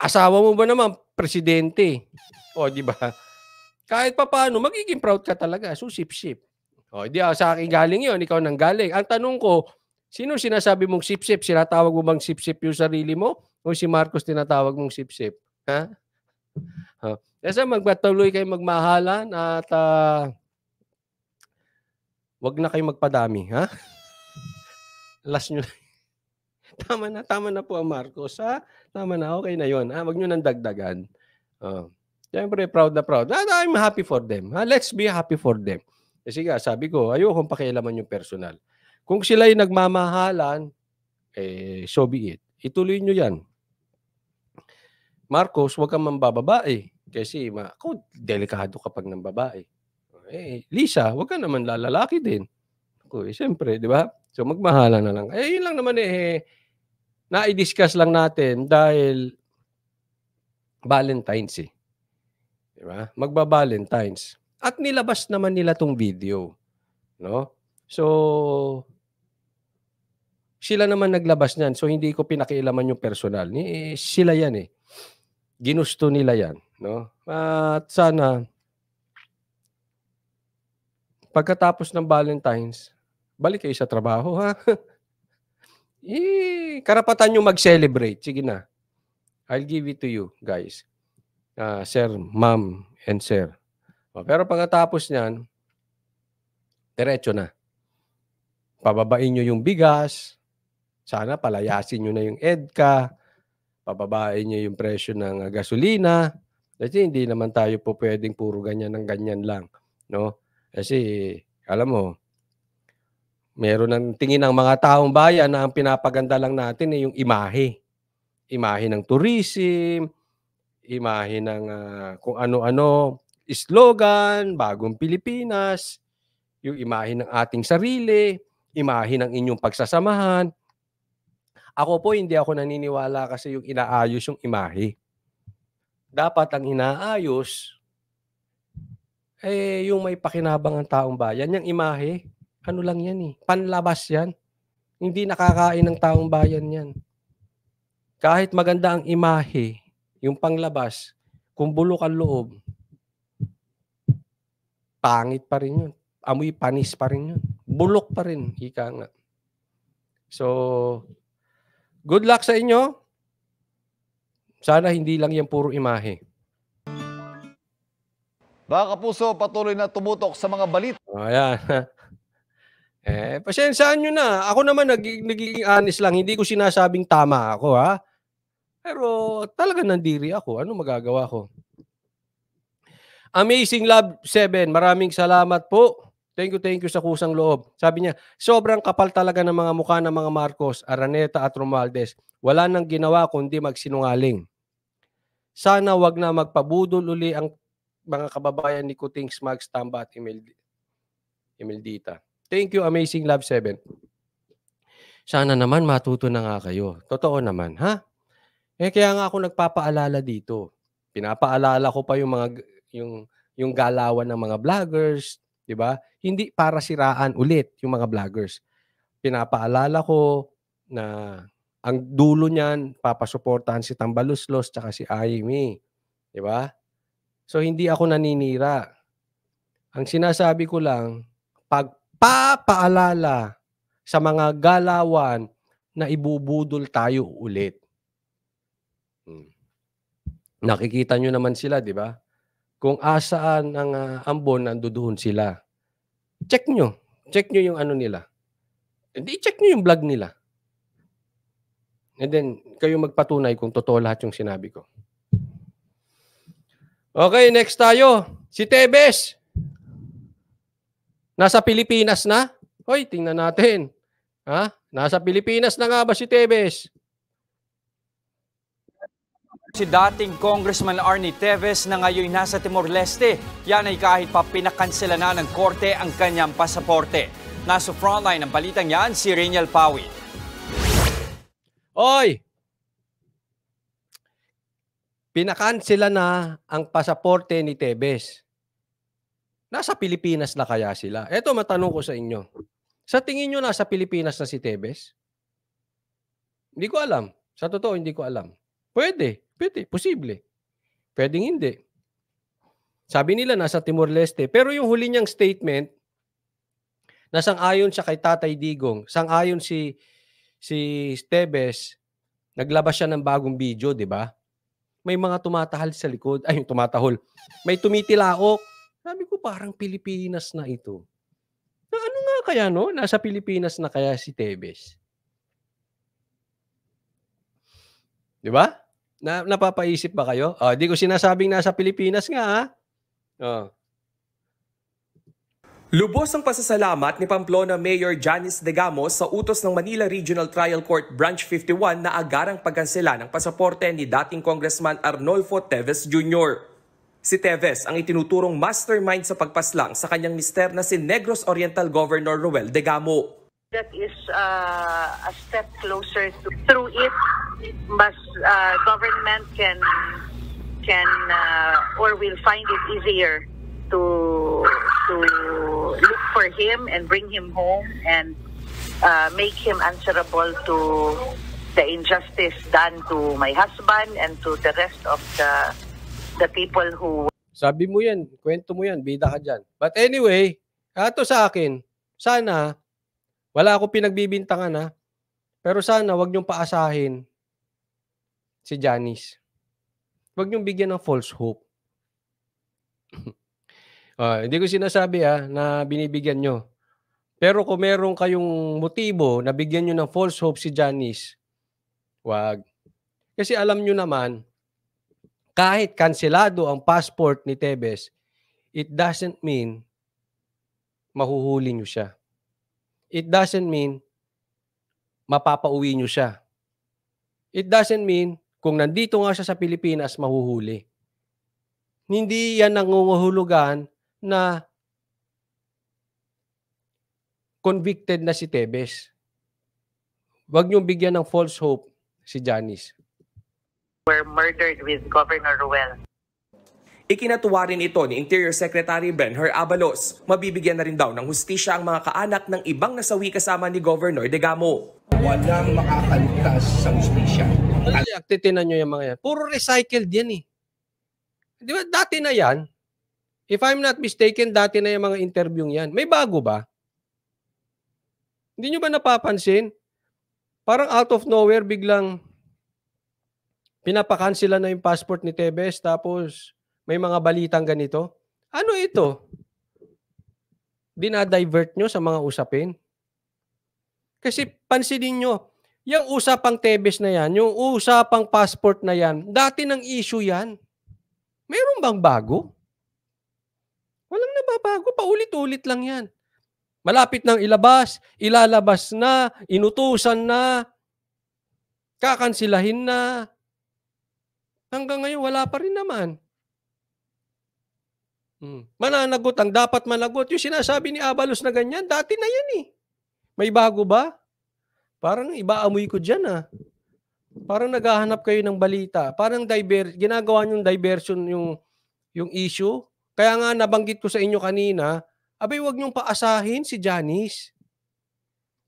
Asawa mo ba naman, presidente? O, di ba? Kahit pa paano, magiging proud ka talaga. So, sip-sip. Oh, hindi ah, sa akin galing yon ikaw nang galing. Ang tanong ko, sino sinasabi mong sip-sip? Sinatawag mo bang sip-sip yung sarili mo? O si Marcos tinatawag mong sip-sip? Ha? Huh? Kasi magpatuloy kayo magmahalan at uh, wag na kayo magpadami, ha? Last nyo Tama na, tama na po ang Marcos, ha? Tama na, okay na yon ha? Wag nyo nang dagdagan. Uh, oh, Siyempre, proud na proud. And ah, I'm happy for them. Ha? Let's be happy for them. Kasi eh, nga, sabi ko, ayokong pakialaman yung personal. Kung sila'y nagmamahalan, eh, so be it. Ituloy nyo yan. Marcos, huwag kang mambababae. Kasi, ma ako, delikado kapag ng babae. Eh, Lisa, huwag ka naman lalaki din. Ako, eh, siyempre, di ba? So, magmahalan na lang. Eh, yun lang naman eh, na-discuss lang natin dahil Valentine's eh. Di ba? Magba-Valentine's. At nilabas naman nila tong video. No? So, sila naman naglabas niyan. So, hindi ko pinakialaman yung personal. Ni, eh, sila yan eh. Ginusto nila yan. No? At sana, pagkatapos ng Valentine's, balik kayo sa trabaho, ha? eh, karapatan nyo mag-celebrate. Sige na. I'll give it to you, guys. Uh, sir, ma'am, and sir. Pero pagkatapos niyan, diretso na. Pababain nyo yung bigas, sana palayasin nyo na yung EDCA, pababain nyo yung presyo ng ah, gasolina, kasi hindi naman tayo po pwedeng puro ganyan ng ganyan lang. No? Kasi, alam mo, meron ng tingin ng mga taong bayan na ang pinapaganda lang natin ay eh, yung imahe. Imahe ng tourism, imahe ng uh, kung ano-ano, slogan, bagong Pilipinas, yung imahin ng ating sarili, imahin ng inyong pagsasamahan. Ako po, hindi ako naniniwala kasi yung inaayos yung imahe. Dapat ang inaayos, eh, yung may pakinabang ang taong bayan. Yung imahe, ano lang yan eh, panlabas yan. Hindi nakakain ng taong bayan yan. Kahit maganda ang imahe, yung panglabas, kung bulok ang loob, pangit pa rin yun. Amoy panis pa rin yun. Bulok pa rin, ika nga. So, good luck sa inyo. Sana hindi lang yan puro imahe. Baka puso, patuloy na tumutok sa mga balita. Oh, ayan. eh, pasensyaan nyo na. Ako naman, nag- nagiging honest lang. Hindi ko sinasabing tama ako, ha? Pero talaga nandiri ako. Ano magagawa ko? Amazing Love 7, maraming salamat po. Thank you, thank you sa kusang loob. Sabi niya, sobrang kapal talaga ng mga mukha ng mga Marcos, Araneta at Romualdez. Wala nang ginawa kundi magsinungaling. Sana wag na magpabudol uli ang mga kababayan ni Kuting Smags, Tamba at Imeldita. Thank you, Amazing Love 7. Sana naman matuto na nga kayo. Totoo naman, ha? Eh kaya nga ako nagpapaalala dito. Pinapaalala ko pa yung mga yung yung galawan ng mga vloggers, 'di ba? Hindi para siraan ulit yung mga vloggers. Pinapaalala ko na ang dulo niyan papasuportahan si Tambaluslos at si Aimee, 'di ba? So hindi ako naninira. Ang sinasabi ko lang, pagpapaalala sa mga galawan na ibubudol tayo ulit. Hmm. Nakikita nyo naman sila, di ba? kung asaan ang uh, ambon, nandoon sila. Check nyo. Check nyo yung ano nila. Hindi, check nyo yung vlog nila. And then, kayo magpatunay kung totoo lahat yung sinabi ko. Okay, next tayo. Si Tebes. Nasa Pilipinas na? Hoy, tingnan natin. Ha? Nasa Pilipinas na nga ba si Tebes? Si dating Congressman Arnie Teves na ngayon nasa Timor-Leste, yan ay kahit pa pinakansela na ng korte ang kanyang pasaporte. Nasa frontline ng balitang yan, si Reniel Pawi. Oy! Pinakansela na ang pasaporte ni Teves. Nasa Pilipinas na kaya sila? Ito matanong ko sa inyo. Sa tingin nyo nasa Pilipinas na si Teves? Hindi ko alam. Sa totoo, hindi ko alam. Pwede. Pwede, posible. Pwedeng hindi. Sabi nila nasa Timor Leste, pero yung huli niyang statement nasang-ayon siya kay Tatay Digong, sang-ayon si si Steves, naglabas siya ng bagong video, 'di ba? May mga tumatahal sa likod, ay yung tumatahol. May tumitilaok. Sabi ko parang Pilipinas na ito. Na ano nga kaya no? Nasa Pilipinas na kaya si Tebes? 'Di ba? Na, napapaisip ba kayo? Oh, di ko sinasabing nasa Pilipinas nga ha. Ah. Oh. Lubos ang pasasalamat ni Pamplona Mayor Janice Degamo sa utos ng Manila Regional Trial Court Branch 51 na agarang pagkansela ng pasaporte ni dating Congressman Arnolfo Teves Jr. Si Teves ang itinuturong mastermind sa pagpaslang sa kanyang mister na si Negros Oriental Governor Roel Degamo that is uh, a step closer to, through it mas uh, government can can uh, or will find it easier to to look for him and bring him home and uh, make him answerable to the injustice done to my husband and to the rest of the the people who Sabi mo yan, kwento mo yan, bida ka dyan. But anyway, ato sa akin, sana wala akong pinagbibintangan ha. Pero sana wag niyong paasahin si Janice. Wag niyong bigyan ng false hope. uh, hindi ko sinasabi ha, na binibigyan niyo. Pero kung meron kayong motibo na bigyan niyo ng false hope si Janice, wag. Kasi alam niyo naman, kahit kanselado ang passport ni Tebes, it doesn't mean mahuhuli niyo siya it doesn't mean mapapauwi nyo siya. It doesn't mean kung nandito nga siya sa Pilipinas, mahuhuli. Hindi yan nangunguhulugan na convicted na si Tebes. Huwag niyong bigyan ng false hope si Janice. Were murdered with Governor Ruel. Ikinatuwa rin ito ni Interior Secretary Ben Hur Abalos. Mabibigyan na rin daw ng hustisya ang mga kaanak ng ibang nasawi kasama ni Governor De Gamo. Walang makakaligtas sa hustisya. At ah, titinan nyo yung mga yan. Puro recycled yan eh. Di ba dati na yan? If I'm not mistaken, dati na yung mga interview yan. May bago ba? Hindi nyo ba napapansin? Parang out of nowhere, biglang pinapakansila na yung passport ni Tebes. Tapos, may mga balitang ganito. Ano ito? Dinadivert nyo sa mga usapin? Kasi pansinin nyo, yung usapang Tebes na yan, yung usapang passport na yan, dati ng issue yan. Meron bang bago? Walang nababago, paulit-ulit lang yan. Malapit nang ilabas, ilalabas na, inutusan na, kakansilahin na. Hanggang ngayon, wala pa rin naman. Mm. Mananagot ang dapat managot. Yung sinasabi ni Abalos na ganyan, dati na yan eh. May bago ba? Parang ibaamoy ko dyan ah. Parang naghahanap kayo ng balita. Parang diver ginagawa niyong diversion yung, yung issue. Kaya nga nabanggit ko sa inyo kanina, abay wag niyong paasahin si Janice.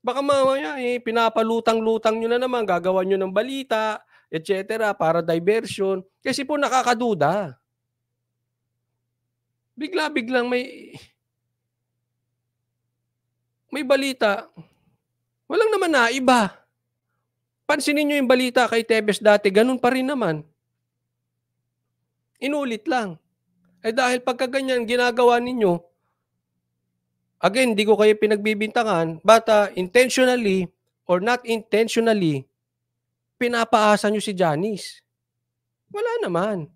Baka mamaya eh, pinapalutang-lutang niyo na naman, gagawa niyo ng balita, etc. para diversion. Kasi po nakakaduda bigla-biglang may may balita. Walang naman na iba. Pansinin nyo yung balita kay Tebes dati, ganun pa rin naman. Inulit lang. Eh dahil pagka ganyan ginagawa ninyo, again, hindi ko kayo pinagbibintangan, bata uh, intentionally or not intentionally, pinapaasa nyo si Janice. Wala naman.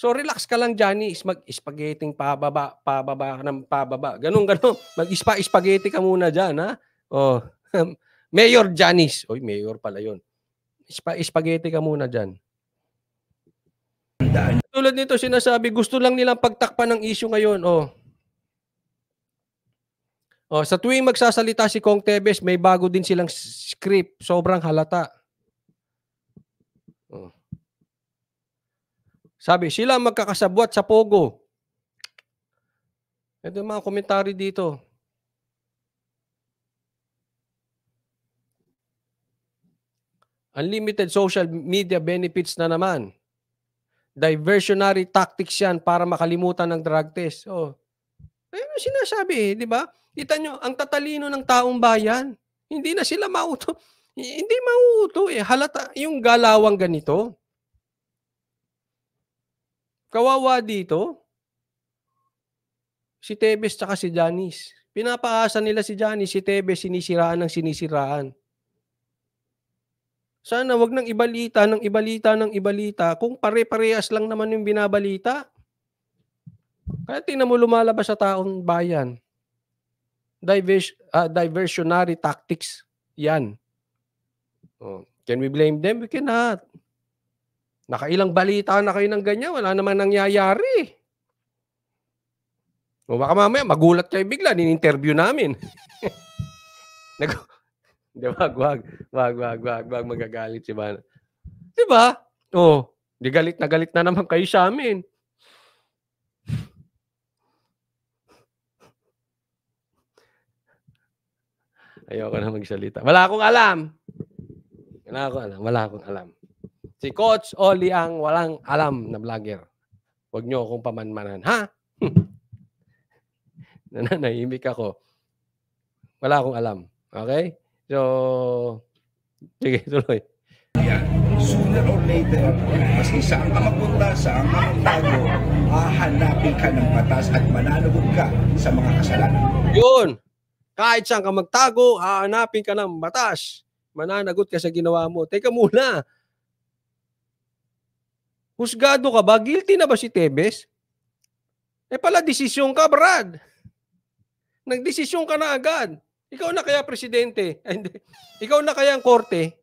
So relax ka lang Johnny, is mag-spaghetti pababa, pababa ng pababa. Ganun ganun. Mag-spaghetti ka muna diyan, ha? Oh. Mayor Janice. Oy, mayor pala 'yon. Sp- spaghetti ka muna diyan. Oh, Tulad nito sinasabi, gusto lang nilang pagtakpan ng issue ngayon, oh. Oh, sa tuwing magsasalita si Kong Tebes, may bago din silang script. Sobrang halata. Oh. Sabi, sila magkakasabwat sa pogo. Ito mga komentary dito. Unlimited social media benefits na naman. Diversionary tactics yan para makalimutan ng drug test. Oh. Ayun eh, ang sinasabi eh, di ba? Kita nyo, ang tatalino ng taong bayan, hindi na sila mauto. Hindi mauto eh. Halata, yung galawang ganito, Kawawa dito. Si Tevez tsaka si Janis. Pinapaasa nila si Janis, si Tevez sinisiraan ng sinisiraan. Sana wag nang ibalita ng ibalita ng ibalita kung pare-parehas lang naman yung binabalita. Kaya tingnan mo lumalabas sa taong bayan. Divers uh, diversionary tactics 'yan. Oh, can we blame them? We cannot. Nakailang balita na kayo ng ganyan, wala naman nangyayari. O baka mamaya magulat kayo bigla, nin-interview namin. Nag Di ba? Wag, wag, wag, wag, wag, magagalit si Bana. Di ba? Oh, di galit na galit na naman kayo sa amin. Ayoko na magsalita. Wala akong alam. Wala akong alam. Wala akong alam. Si Coach Oli ang walang alam na vlogger. Huwag niyo akong pamanmanan. Ha? Nananahimik ako. Wala akong alam. Okay? So, sige, tuloy. Yan. Sooner or later, maski saan ka mapunta, saan ka magtago, hahanapin ka ng batas at mananagot ka sa mga kasalanan. Yun! Kahit saan ka magtago, hahanapin ka ng batas. Mananagot ka sa ginawa mo. Teka muna, Husgado ka ba? Guilty na ba si Tebes? Eh pala, desisyon ka, Brad. Nagdesisyon ka na agad. Ikaw na kaya presidente. ikaw na kaya ang korte.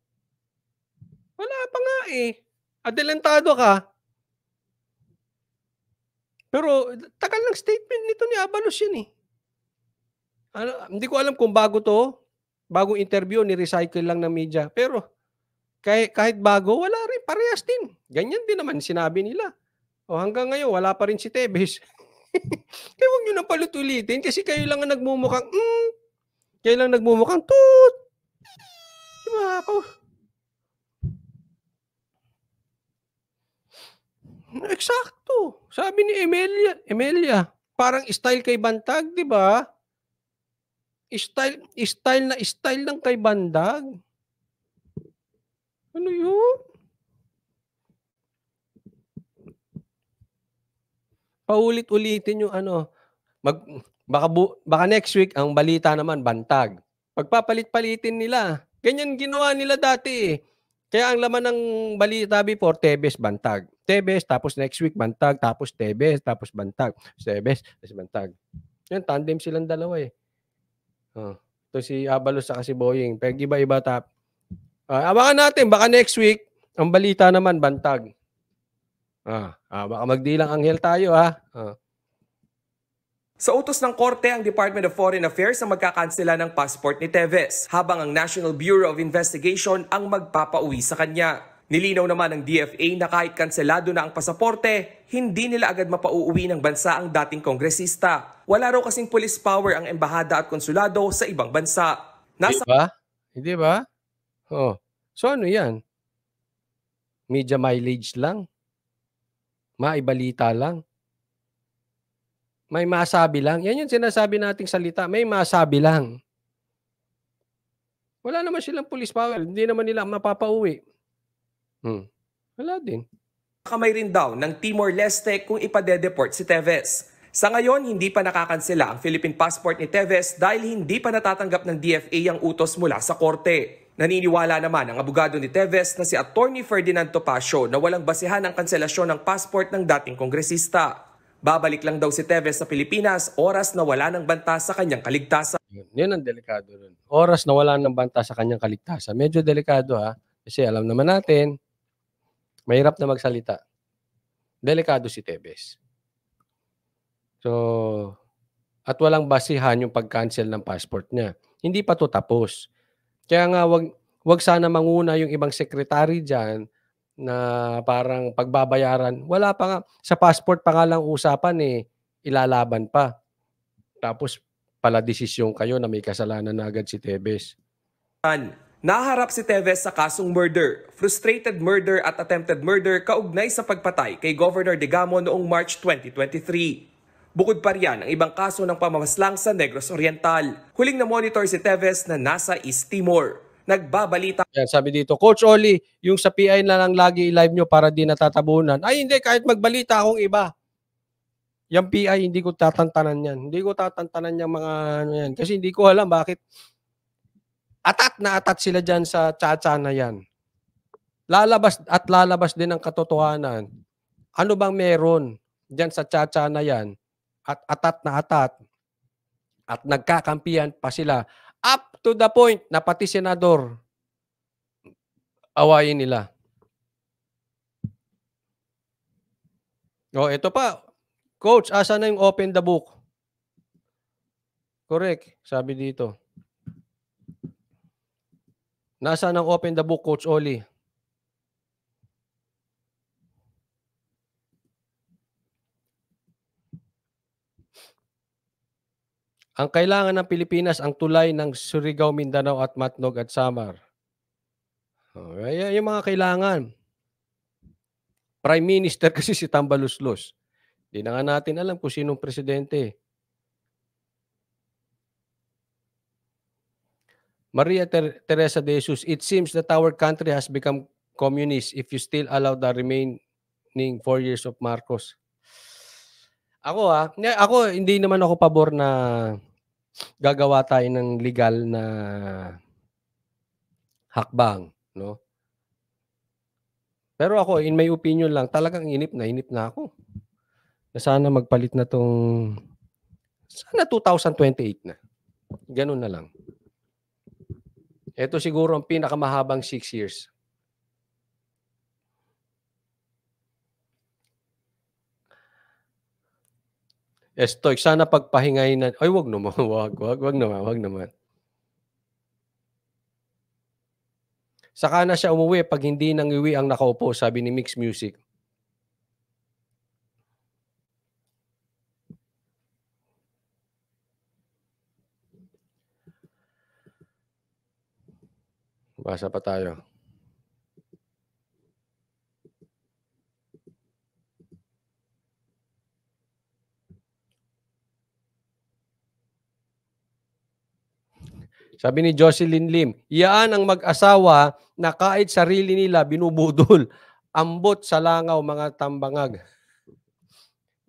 Wala pa nga eh. Adelantado ka. Pero takal ng statement nito ni Abalos yan eh. Ano, hindi ko alam kung bago to, bagong interview, ni-recycle lang ng media. Pero kahit, kahit bago, wala rin. Parehas din. Ganyan din naman sinabi nila. O hanggang ngayon, wala pa rin si Tevez. Kaya huwag nyo na palutulitin kasi kayo lang ang nagmumukhang mm, kayo lang nagmumukhang tut. Diba ako? Eksakto. Sabi ni Emelia, Emelia, parang style kay Bantag, di ba? Style, style na style ng kay Bandag. Ano yun? Paulit-ulitin yung ano. Mag, baka, bu, baka next week, ang balita naman, bantag. Pagpapalit-palitin nila. Ganyan ginawa nila dati eh. Kaya ang laman ng balita before, Tebes, Bantag. Tebes, tapos next week, Bantag. Tapos Tebes, tapos Bantag. Tebes, tapos Bantag. Yan, tandem silang dalawa eh. Oh. Ito si Avalos sa kasi Boying. Pero iba-iba tapos. Uh, ah, abangan natin, baka next week, ang balita naman, bantag. Ah, ah baka magdilang anghel tayo ha. Ah. ah. Sa utos ng korte, ang Department of Foreign Affairs ang magkakansela ng passport ni Teves, habang ang National Bureau of Investigation ang magpapauwi sa kanya. Nilinaw naman ng DFA na kahit kanselado na ang pasaporte, hindi nila agad mapauuwi ng bansa ang dating kongresista. Wala raw kasing police power ang embahada at konsulado sa ibang bansa. Nasa... Hindi ba? Hindi ba? Oh. So ano yan? Media mileage lang? Maibalita lang? May masabi lang? Yan yung sinasabi nating salita. May masabi lang. Wala naman silang police power. Hindi naman nila mapapauwi. Hmm. Wala din. Kamay rin daw ng Timor-Leste kung ipadedeport si Teves. Sa ngayon, hindi pa nakakansela ang Philippine passport ni Teves dahil hindi pa natatanggap ng DFA ang utos mula sa korte. Naniniwala naman ang abogado ni Teves na si Attorney Ferdinand Topacio na walang basehan ang kanselasyon ng passport ng dating kongresista. Babalik lang daw si Teves sa Pilipinas oras na wala ng banta sa kanyang kaligtasan. Yun, yun ang delikado nun. Oras na wala ng banta sa kanyang kaligtasan. Medyo delikado ha. Kasi alam naman natin, mahirap na magsalita. Delikado si Teves. So, at walang basihan yung pag-cancel ng passport niya. Hindi pa to tapos kaya nga wag wag sana manguna yung ibang secretary diyan na parang pagbabayaran. Wala pa nga sa passport pa nga lang usapan eh ilalaban pa. Tapos pala desisyon kayo na may kasalanan na agad si Tevez. Naharap si Tevez sa kasong murder, frustrated murder at attempted murder kaugnay sa pagpatay kay Governor Degamo noong March 2023. Bukod pa riyan ang ibang kaso ng pamamaslang sa Negros Oriental. Huling na-monitor si Teves na nasa East Timor. Nagbabalita. Yan, sabi dito, Coach Oli, yung sa PI na lang lagi i-live nyo para di natatabunan. Ay hindi, kahit magbalita akong iba. Yung PI, hindi ko tatantanan yan. Hindi ko tatantanan yung mga ano yan. Kasi hindi ko alam bakit atat na atat sila dyan sa tsa na yan. Lalabas at lalabas din ang katotohanan. Ano bang meron dyan sa tsa na yan? at atat na atat at nagkakampiyan pa sila up to the point na pati senador awayin nila. O, oh, ito pa. Coach, asa na yung open the book? Correct. Sabi dito. Nasaan ang open the book, Coach Ollie? Ang kailangan ng Pilipinas ang tulay ng Surigao, Mindanao at Matnog at Samar. Ayan yung mga kailangan. Prime Minister kasi si Tambaluslos. Hindi na nga natin alam kung sinong presidente. Maria Ter- Teresa de Jesus, it seems that our country has become communist if you still allow the remaining four years of Marcos. Ako ah, ako hindi naman ako pabor na gagawa tayo ng legal na hakbang, no? Pero ako, in my opinion lang, talagang inip na inip na ako. Na sana magpalit na tong sana 2028 na. Ganun na lang. Ito siguro ang pinakamahabang 6 years. Estoy, sana pagpahingay na, ay wag naman, wag, wag, wag naman, wag naman. Saka na siya umuwi pag hindi nang iwi ang nakaupo, sabi ni Mix Music. Basa pa tayo. Sabi ni Jocelyn Lim, iyan ang mag-asawa na kahit sarili nila binubudol, ambot sa langaw mga tambangag.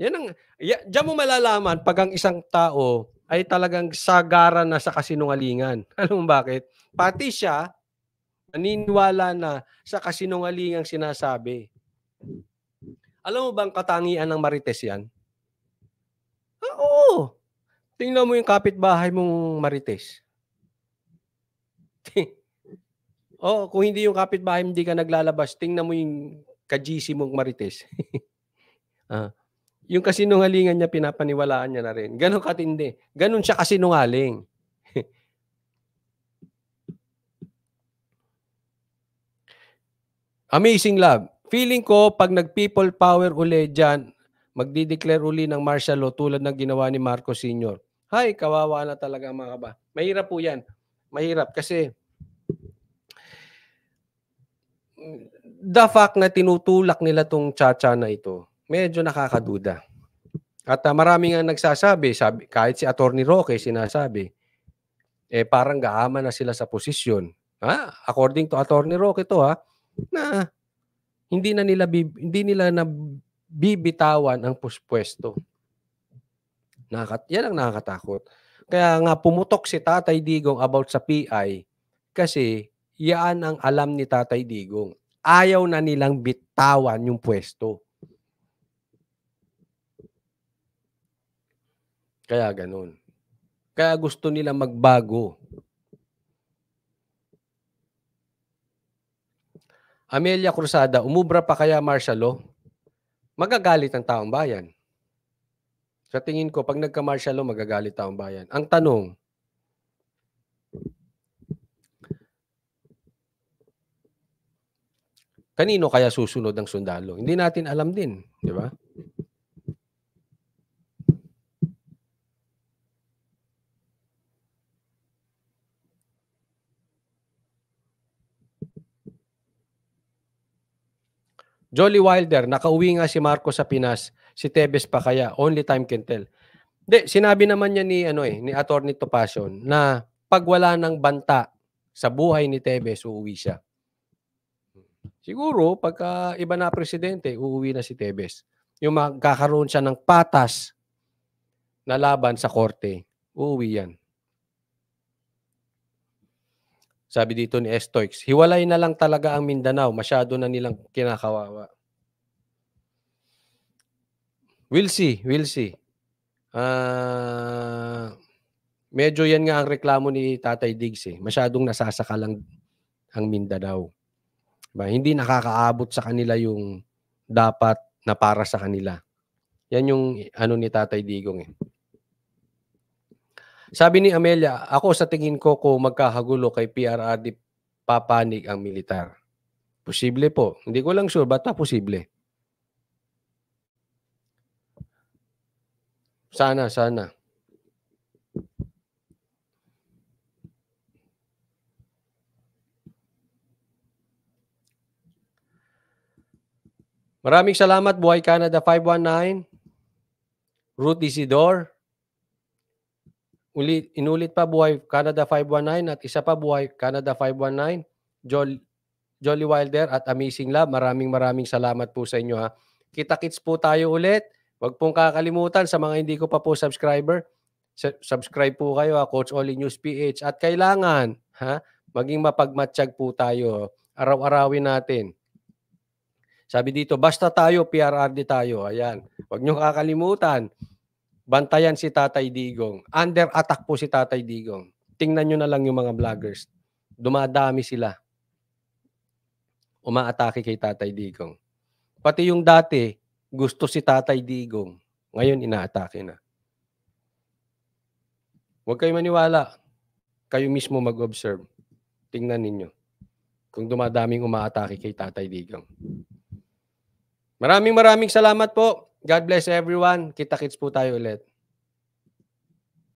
Yan ang, ya, diyan mo malalaman pag ang isang tao ay talagang sagara na sa kasinungalingan. Alam mo bakit? Pati siya, naniniwala na sa kasinungalingang sinasabi. Alam mo bang katangian ng Marites yan? Ah, oo. Tingnan mo yung kapitbahay mong Marites. oh, kung hindi yung kapitbahay, hindi ka naglalabas, tingnan mo yung kajisi mong marites. ah, yung kasinungalingan niya, pinapaniwalaan niya na rin. Ganon katindi. Ganon siya kasinungaling. Amazing love. Feeling ko, pag nag-people power uli dyan, magdideclare uli ng martial law tulad ng ginawa ni Marcos Sr. Hay, kawawa na talaga mga kaba. Mahirap po yan. Mahirap kasi the fact na tinutulak nila tong chacha na ito, medyo nakakaduda. At uh, marami nga nagsasabi, sabi, kahit si Attorney Roque sinasabi, eh parang gaama na sila sa posisyon. Ha? According to Attorney Roque to ha, na hindi na nila hindi nila na bibitawan ang puspwesto. Nakat, yan ang nakakatakot. Kaya nga pumutok si Tatay Digong about sa PI kasi yan ang alam ni Tatay Digong. Ayaw na nilang bitawan yung pwesto. Kaya ganun. Kaya gusto nila magbago. Amelia Cruzada, umubra pa kaya martial law? Magagalit ang taong bayan. Sa tingin ko, pag nagka-martial law, magagalit taong bayan. Ang tanong, kanino kaya susunod ang sundalo? Hindi natin alam din, di ba? Jolly Wilder, nakauwi nga si Marco sa Pinas, si Tebes pa kaya, only time can tell. Hindi, sinabi naman niya ni ano eh, ni Attorney Topacion na pag wala ng banta sa buhay ni Tebes, uuwi siya. Siguro, pagka iba na presidente, uuwi na si Tebes. Yung magkakaroon siya ng patas na laban sa korte, uuwi yan. Sabi dito ni Estoix, hiwalay na lang talaga ang Mindanao. Masyado na nilang kinakawawa. We'll see, we'll see. Uh, medyo yan nga ang reklamo ni Tatay Diggs eh. Masyadong nasasaka lang ang Mindanao. Diba? Hindi nakakaabot sa kanila yung dapat na para sa kanila. Yan yung ano ni Tatay Digong eh. Sabi ni Amelia, ako sa tingin ko kung magkahagulo kay PRRD papanig ang militar. Posible po. Hindi ko lang sure, bata posible. Sana, sana. Maraming salamat, Buhay Canada 519. Ruth Isidore. Ulit, inulit pa, Buhay Canada 519. At isa pa, Buhay Canada 519. Jol, Jolly Wilder at Amazing Love. Maraming maraming salamat po sa inyo ha. Kita-kits po tayo ulit. Huwag pong kakalimutan sa mga hindi ko pa po subscriber. Subscribe po kayo ha, Coach Oli News PH. At kailangan, ha, maging mapagmatsyag po tayo. Araw-arawin natin sabi dito, basta tayo, PRRD tayo. Ayan. Huwag nyo kakalimutan. Bantayan si Tatay Digong. Under attack po si Tatay Digong. Tingnan nyo na lang yung mga vloggers. Dumadami sila. Umaatake kay Tatay Digong. Pati yung dati, gusto si Tatay Digong. Ngayon, inaatake na. Huwag kayo maniwala. Kayo mismo mag-observe. Tingnan ninyo kung dumadaming umaatake kay Tatay Digong. Maraming maraming salamat po. God bless everyone. Kita-kits po tayo ulit.